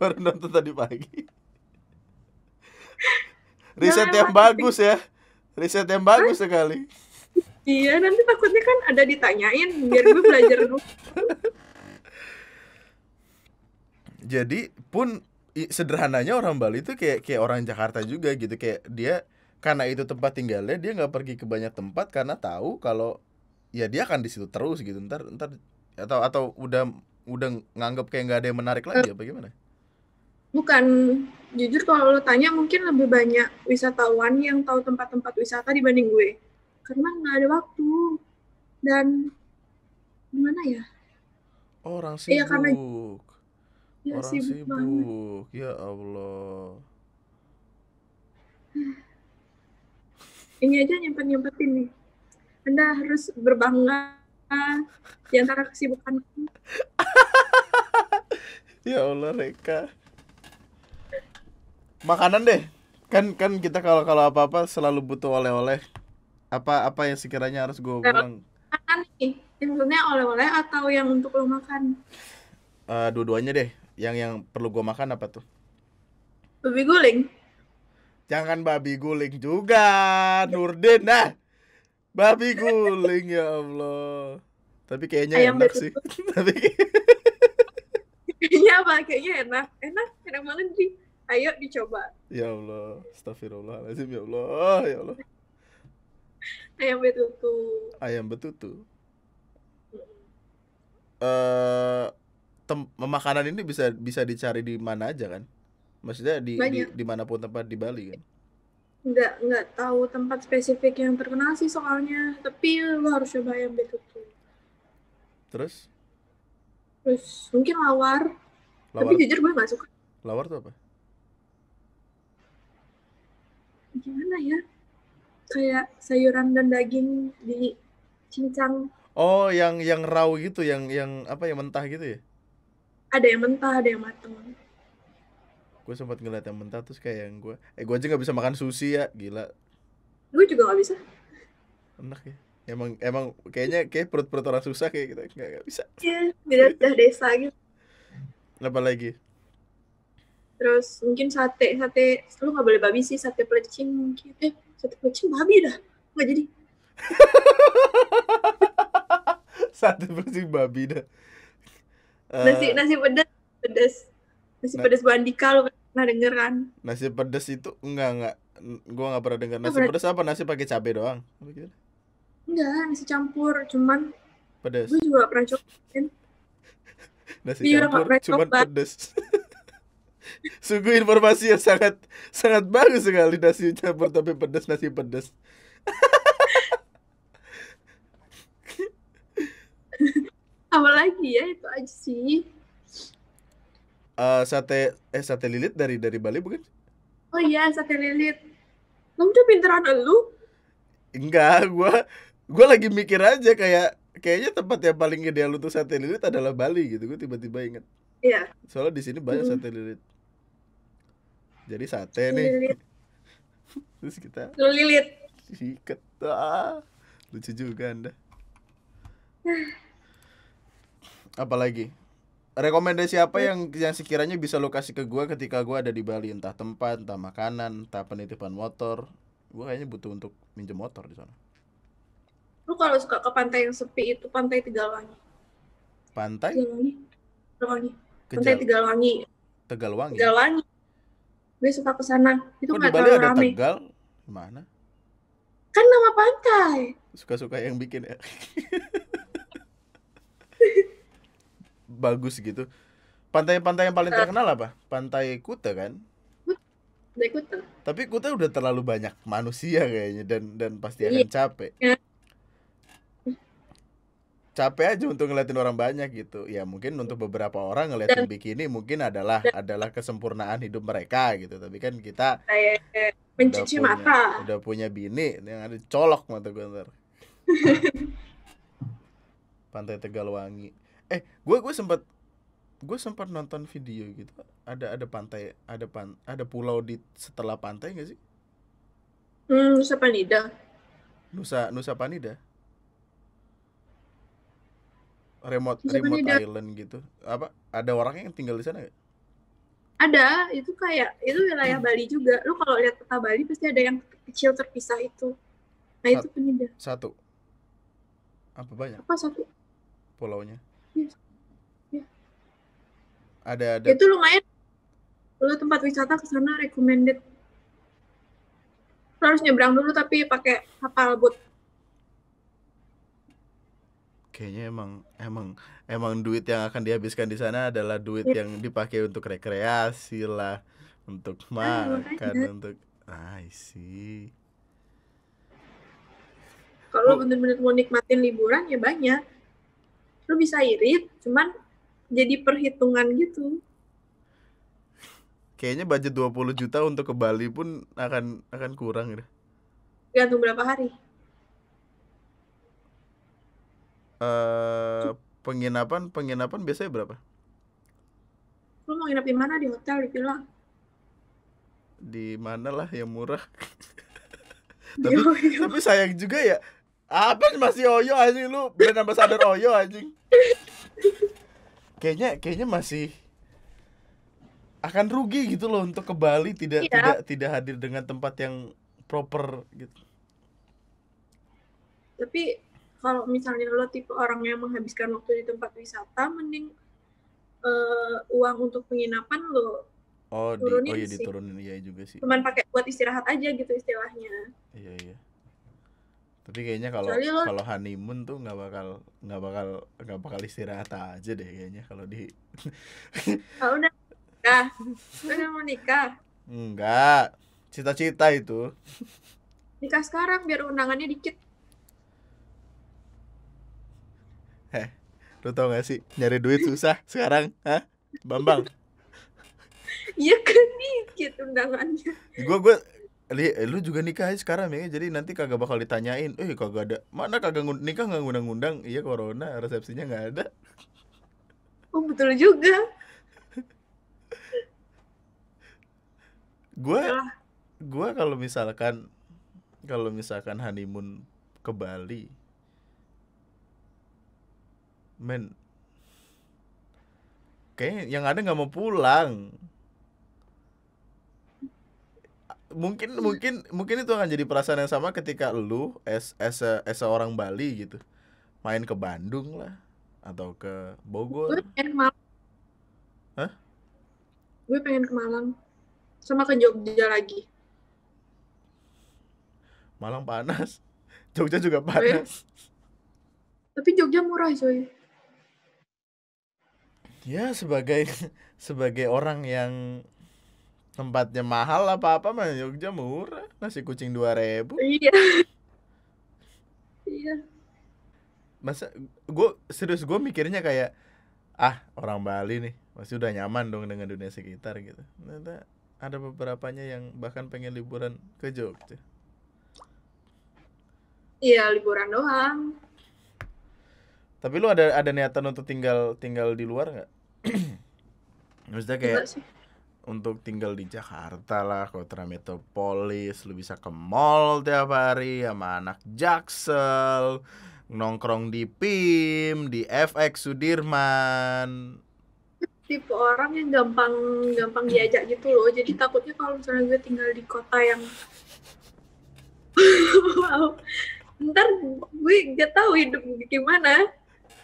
baru nonton tadi pagi riset nah, yang bagus ya riset yang bagus Hah? sekali iya nanti takutnya kan ada ditanyain biar gue belajar dulu jadi pun sederhananya orang Bali itu kayak kayak orang Jakarta juga gitu kayak dia karena itu tempat tinggalnya dia nggak pergi ke banyak tempat karena tahu kalau ya dia akan di situ terus gitu ntar ntar atau atau udah udah nganggap kayak nggak ada yang menarik lagi apa gimana? bukan jujur kalau lo tanya mungkin lebih banyak wisatawan yang tahu tempat-tempat wisata dibanding gue karena nggak ada waktu dan gimana ya orang iya, sibuk ya, karena, ya, orang sibuk, sibuk. ya Allah ini aja nyempet nyempetin nih anda harus berbangga di antara kesibukan ya Allah Reka makanan deh kan kan kita kalau kalau apa apa selalu butuh oleh-oleh apa apa yang sekiranya harus gue bilang makan nih maksudnya oleh-oleh atau yang untuk lo makan uh, dua-duanya deh yang yang perlu gue makan apa tuh babi guling jangan babi guling juga Nurdin nah babi guling ya Allah tapi kayaknya Ayam enak sih tapi kayaknya apa kayaknya enak enak enak banget sih ayo dicoba ya Allah astagfirullahaladzim ya Allah ya Allah ayam betutu ayam betutu eh uh, makanan ini bisa bisa dicari di mana aja kan maksudnya di, Banyak. di dimanapun tempat di Bali kan nggak nggak tahu tempat spesifik yang terkenal sih soalnya tapi lo harus coba ayam betutu terus terus mungkin lawar, lawar. tapi jujur gue nggak suka lawar tuh apa gimana ya kayak sayuran dan daging di cincang oh yang yang raw gitu yang yang apa yang mentah gitu ya ada yang mentah ada yang matang gue sempat ngeliat yang mentah terus kayak yang gue eh gue aja nggak bisa makan sushi ya gila gue juga nggak bisa enak ya emang emang kayaknya kayak perut perut orang susah kayak kita gitu, nggak bisa iya beda desa gitu apa lagi terus mungkin sate sate lu nggak boleh babi sih sate pelecing mungkin eh sate pelecing babi dah nggak jadi sate pelecing babi dah uh, nasi nasi pedas pedas nasi na pedas bandi kalau pernah denger kan nasi pedas itu enggak enggak gua nggak pernah denger nasi pedas apa nasi pakai cabai doang enggak gitu? nasi campur cuman pedas gua juga pernah cobain nasi iya, campur cuman pedas Sungguh informasi yang sangat sangat bagus sekali nasi campur tapi pedas nasi pedas. apa lagi ya itu aja sih. Uh, sate eh sate lilit dari dari Bali bukan? Oh iya sate lilit. Kamu udah pinteran lu? Enggak, gue gue lagi mikir aja kayak kayaknya tempat yang paling ideal untuk sate lilit adalah Bali gitu gue tiba-tiba inget iya soalnya di sini banyak hmm. sate lilit jadi sate nih terus kita lilit sikat ah, lucu juga anda apalagi rekomendasi apa hmm. yang yang sekiranya bisa lo kasih ke gue ketika gue ada di Bali entah tempat entah makanan entah penitipan motor gue kayaknya butuh untuk minjem motor di sana lu kalau suka ke pantai yang sepi itu pantai Tegalwangi. pantai Tegalwangi. Tegalwangi. pantai Tegalwangi. Tegalwangi gue suka ke sana itu oh, nggak ada rame Tegal mana kan nama pantai suka-suka yang bikin ya bagus gitu pantai-pantai yang paling terkenal apa pantai Kuta kan Kuta tapi Kuta udah terlalu banyak manusia kayaknya dan dan pasti akan iya. capek ya capek aja untuk ngeliatin orang banyak gitu. Ya mungkin untuk beberapa orang ngeliatin bikini mungkin adalah adalah kesempurnaan hidup mereka gitu. Tapi kan kita mencuci udah punya, mata. Udah punya bini yang ada colok mata gue ntar. Pantai Tegalwangi. Eh, gue gue sempat gue sempat nonton video gitu. Ada ada pantai, ada pan, ada pulau di setelah pantai gak sih? Hmm, Nusa panida Nusa Nusa panida remote remote Thailand island gitu apa ada orangnya yang tinggal di sana ada itu kayak itu wilayah hmm. Bali juga lu kalau lihat peta Bali pasti ada yang kecil terpisah itu nah itu penyedap satu apa banyak apa satu pulaunya ya. Ya. ada ada itu lumayan lu tempat wisata ke sana recommended lu harus nyebrang dulu tapi pakai kapal boat kayaknya emang emang emang duit yang akan dihabiskan di sana adalah duit iya. yang dipakai untuk rekreasi lah, untuk ah, makan, untuk ah, I Kalau bener-bener mau nikmatin liburan ya banyak. Lu bisa irit, cuman jadi perhitungan gitu. Kayaknya budget 20 juta untuk ke Bali pun akan akan kurang ya. Gantung berapa hari? Eh, penginapan penginapan biasanya berapa? Lu mau nginep di mana di hotel di villa? Di mana lah yang murah? tapi, yo. tapi sayang juga ya. Apa masih Oyo aja lu Biar nambah sadar Oyo aja kayaknya kayaknya masih akan rugi gitu loh untuk ke Bali tidak iya. tidak tidak hadir dengan tempat yang proper gitu. Tapi kalau misalnya lo tipe orang yang menghabiskan waktu di tempat wisata mending uh, uang untuk penginapan lo oh, turunin di, oh iya sih. diturunin iya juga sih cuman pakai buat istirahat aja gitu istilahnya iya iya tapi kayaknya kalau kalau honeymoon tuh nggak bakal nggak bakal nggak bakal istirahat aja deh kayaknya kalau di oh, udah nikah udah mau nikah enggak cita-cita itu nikah sekarang biar undangannya dikit Heh, lu tau gak sih nyari duit susah sekarang, hah? Bambang. Iya kan dikit undangannya. Gue gue Li, eh, lu juga nikah aja sekarang ya jadi nanti kagak bakal ditanyain eh kagak ada mana kagak nikah nggak ngundang-ngundang iya corona resepsinya nggak ada oh betul juga gue gue kalau misalkan kalau misalkan honeymoon ke Bali men oke, yang ada nggak mau pulang mungkin mungkin mungkin itu akan jadi perasaan yang sama ketika lu es es es orang Bali gitu main ke Bandung lah atau ke Bogor gue pengen ke Malang Hah? gue pengen ke Malang sama ke Jogja lagi Malang panas Jogja juga iya. panas tapi Jogja murah coy ya sebagai sebagai orang yang tempatnya mahal apa apa mah Jogja murah nasi kucing dua ribu iya iya masa gue serius gue mikirnya kayak ah orang Bali nih masih udah nyaman dong dengan dunia sekitar gitu ternyata ada beberapanya yang bahkan pengen liburan ke Jogja iya liburan doang tapi lu ada ada niatan untuk tinggal tinggal di luar nggak maksudnya kayak untuk tinggal di Jakarta lah kota metropolis lu bisa ke mall tiap hari sama anak jaksel nongkrong di PIM di FX Sudirman tipe orang yang gampang gampang diajak gitu loh jadi takutnya kalau misalnya gue tinggal di kota yang wow ntar gue gak tahu hidup gimana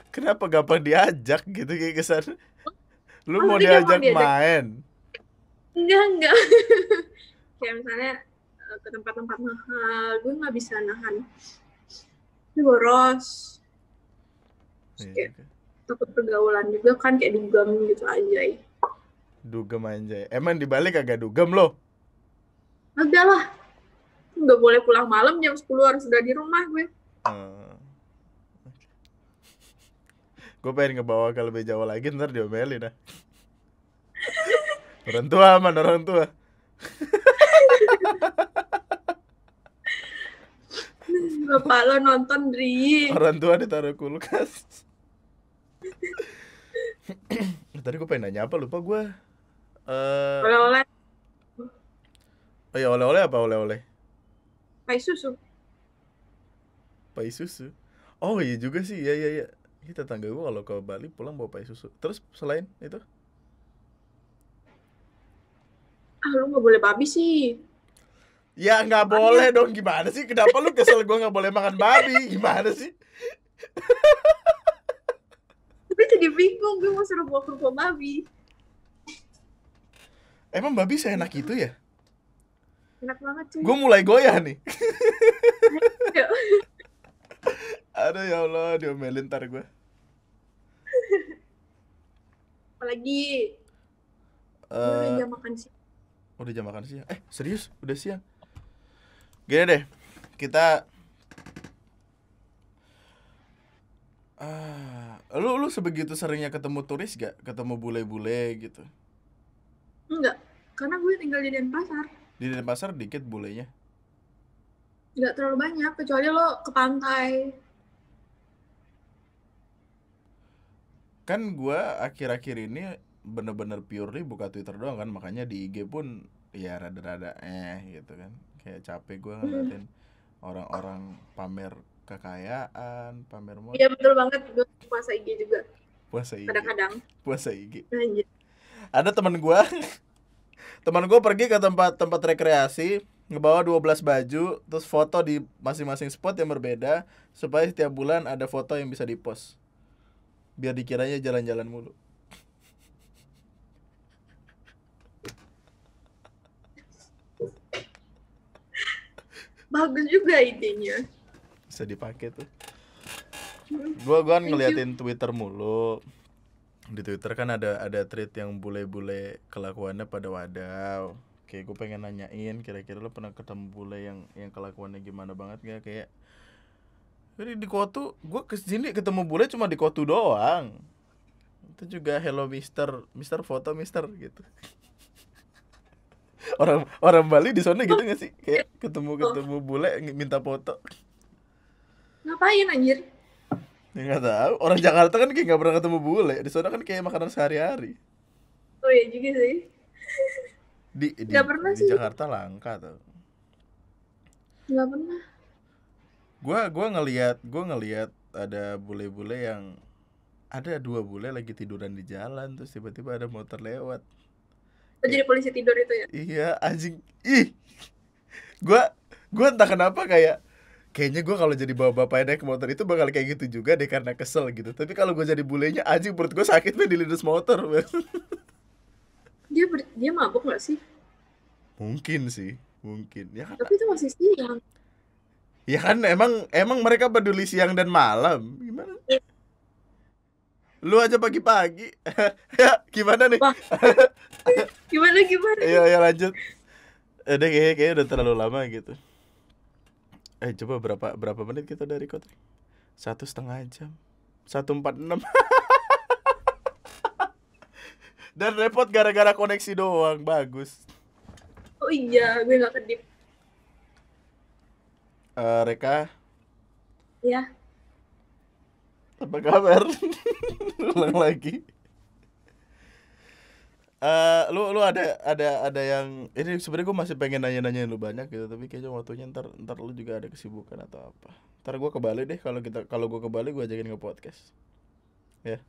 kenapa gampang diajak gitu kayak kesan Lu mau diajak, mau diajak main? Enggak, enggak. kayak misalnya eh, ke tempat-tempat mahal, gue nggak bisa nahan. Ini boros. Iya. Takut pergaulan juga kan kayak dugem gitu anjay. Dugem anjay. Emang dibalik agak dugem loh? Enggak lah. Nggak boleh pulang malam jam 10 harus sudah di rumah gue. Hmm gue pengen ngebawa ke lebih jauh lagi ntar diomelin nah orang tua aman orang tua Bapak lo nonton Dri Orang tua ditaruh kulkas Tadi gue pengen nanya apa lupa gue uh... Oleh-oleh Oh ya oleh-oleh apa oleh-oleh? Pai susu Pai susu Oh iya juga sih ya ya ya ini iya, tetangga gue kalau ke Bali pulang bawa pai susu terus selain itu ah lu nggak boleh babi sih ya nggak boleh dong gimana sih kenapa lu kesel gue nggak boleh makan babi gimana sih tapi jadi bingung gue mau suruh bawa kerupuk babi emang babi seenak itu ya enak banget sih. gue mulai goyah nih Aduh ya Allah diomelin ntar gue lagi uh, eh, udah jam makan siang udah jam makan siang eh serius udah siang gini deh kita ah lu lu sebegitu seringnya ketemu turis gak ketemu bule-bule gitu enggak karena gue tinggal di Denpasar di Denpasar dikit bulenya nggak terlalu banyak kecuali lo ke pantai kan gue akhir-akhir ini bener-bener purely buka Twitter doang kan makanya di IG pun ya rada-rada eh gitu kan kayak capek gue ngeliatin hmm. orang-orang pamer kekayaan pamer mobil iya betul banget gue puasa IG juga puasa IG kadang-kadang puasa IG ada teman gue teman gue pergi ke tempat tempat rekreasi ngebawa 12 baju terus foto di masing-masing spot yang berbeda supaya setiap bulan ada foto yang bisa dipost biar dikiranya jalan-jalan mulu bagus juga idenya bisa dipakai tuh hmm. gua gua kan ngeliatin Twitter mulu di Twitter kan ada ada tweet yang bule-bule kelakuannya pada wadaw kayak gue pengen nanyain kira-kira lo pernah ketemu bule yang yang kelakuannya gimana banget gak kayak jadi di Kotu, gue ke sini ketemu bule cuma di Kotu doang. Itu juga hello Mister, Mister foto Mister gitu. orang orang Bali di sana gitu gak sih? Kayak ketemu ketemu bule minta foto. Ngapain anjir? Ya gak tahu. Orang Jakarta kan kayak gak pernah ketemu bule. Di sana kan kayak makanan sehari-hari. Oh iya juga sih. Di, di, gak pernah di sih. Jakarta langka tuh. Gak pernah gua gua ngelihat gua ngelihat ada bule-bule yang ada dua bule lagi tiduran di jalan terus tiba-tiba ada motor lewat oh, jadi polisi tidur itu ya iya anjing ih Gua gua entah kenapa kayak kayaknya gua kalau jadi bawa bapak naik motor itu bakal kayak gitu juga deh karena kesel gitu tapi kalau gua jadi bulenya anjing perut gue sakit nih di motor dia ber dia mabuk gak sih mungkin sih mungkin ya kan? tapi itu masih siang Ya kan emang emang mereka peduli siang dan malam. Gimana? Iya. Lu aja pagi-pagi. ya, gimana nih? gimana gimana? Iya, ya lanjut. Udah eh, kayaknya, kayaknya udah terlalu lama gitu. Eh coba berapa berapa menit kita dari kota? Satu setengah jam. Satu empat enam. Dan repot gara-gara koneksi doang, bagus. Oh iya, gue gak kedip uh, Reka. Iya. Apa kabar? Ulang lagi. Uh, lu lu ada ada ada yang ini sebenarnya gue masih pengen nanya-nanya lu banyak gitu tapi kayaknya waktunya ntar ntar lu juga ada kesibukan atau apa ntar gue ke Bali deh kalau kita kalau gue ke Bali gue ajakin ke podcast ya yeah.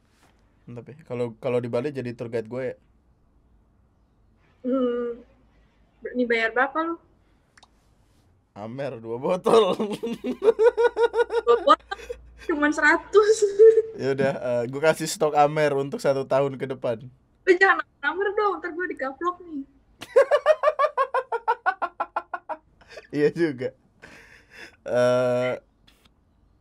tapi kalau kalau di Bali jadi tour guide gue ya hmm, ini bayar berapa lu Amer dua botol. cuman seratus. ya udah, uh, eh, gue kasih stok Amer untuk satu tahun ke depan. Lu eh, jangan Amer dong, ntar gue dikaplok nih. iya juga. Uh,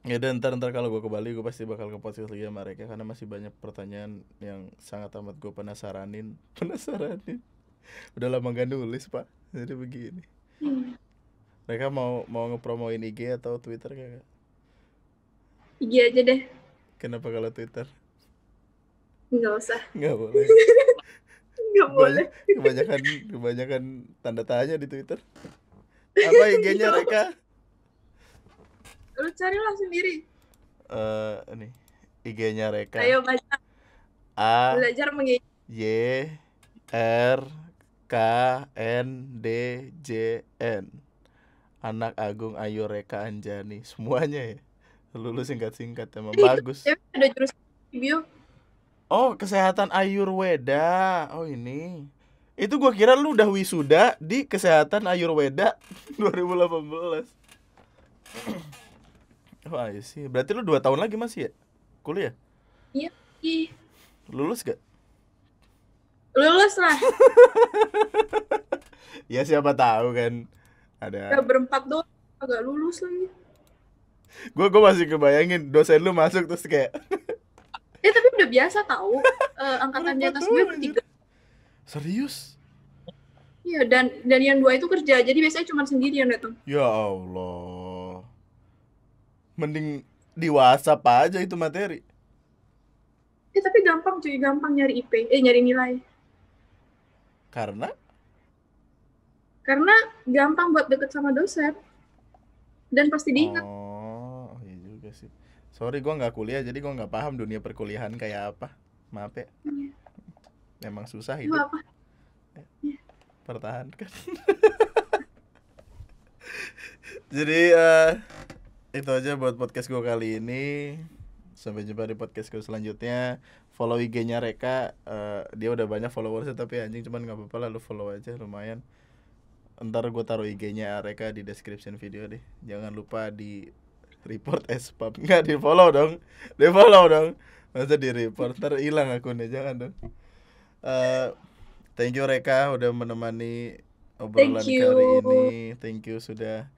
ya dan ntar ntar kalau gue ke Bali gue pasti bakal ke podcast lagi sama mereka karena masih banyak pertanyaan yang sangat amat gue penasaranin penasaranin udah lama gak nulis pak jadi begini hmm mereka mau mau ngepromoin IG atau Twitter gak? IG aja deh. Kenapa kalau Twitter? Nggak usah. Nggak boleh. Nggak boleh. Kebanyakan kebanyakan tanda tanya di Twitter. Apa IG-nya mereka? Lu carilah sendiri. Eh, uh, ini IG-nya mereka. Ayo baca. A belajar mengi. Y R K N D J N anak Agung Ayu Reka Anjani semuanya ya lulus singkat-singkat emang iya, bagus iya, iya, ada jurusan bio oh kesehatan Ayurweda oh ini itu gua kira lu udah wisuda di kesehatan Ayurweda 2018 Wah, oh, sih. Berarti lu dua tahun lagi masih ya? Kuliah? Iya. Lulus gak? Lulus lah. ya siapa tahu kan ada. Ya, berempat doang agak lulus lagi. Gue gue masih kebayangin dosen lu masuk terus kayak. ya tapi udah biasa tau uh, angkatan di atas gue bertiga. Serius? Iya dan dan yang dua itu kerja jadi biasanya cuma sendirian yang datang. Ya Allah. Mending di WhatsApp aja itu materi. Ya tapi gampang cuy, gampang nyari IP, eh nyari nilai. Karena? karena gampang buat deket sama dosen dan pasti diingat oh iya juga sih sorry gue nggak kuliah jadi gue nggak paham dunia perkuliahan kayak apa maaf ya yeah. emang susah itu apa? Yeah. pertahankan jadi uh, itu aja buat podcast gue kali ini sampai jumpa di podcast gue selanjutnya follow IG-nya Reka uh, dia udah banyak followersnya tapi anjing cuman nggak apa-apa lah lu follow aja lumayan ntar gue taruh IG-nya mereka di description video deh jangan lupa di report as pub nggak di follow dong di follow dong masa di report ntar aku nih jangan dong uh, thank you Reka udah menemani obrolan thank kali ini thank you sudah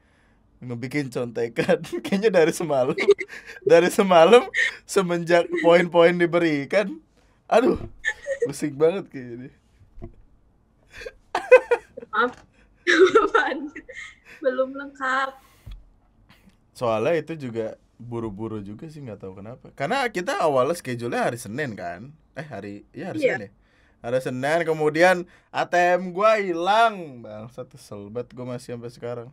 ngebikin contekan kayaknya dari semalam dari semalam semenjak poin-poin diberikan aduh musik banget kayaknya maaf belum lengkap soalnya itu juga buru-buru juga sih nggak tahu kenapa karena kita awalnya schedule-nya hari Senin kan eh hari ya hari yeah. Senin ya hari Senin kemudian ATM gua hilang bang satu selbat gua masih sampai sekarang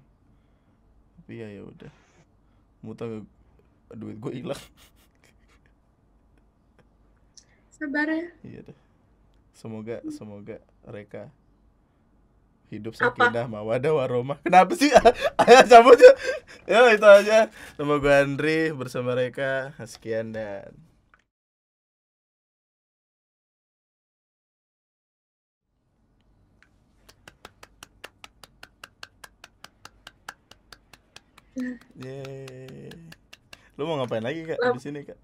tapi ya ya udah mutang duit gua hilang sabar ya iya deh semoga semoga mereka hidup sakinah mawadah waroma kenapa sih ayah cabut ya ya itu aja nama gue Andri bersama mereka sekian dan Yeay. Lu mau ngapain lagi kak di sini kak?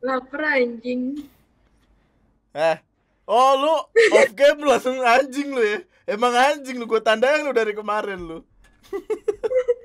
Lapar anjing. Eh, oh lu off game langsung anjing lu ya? Emang anjing lu gue tandain lu dari kemarin lu.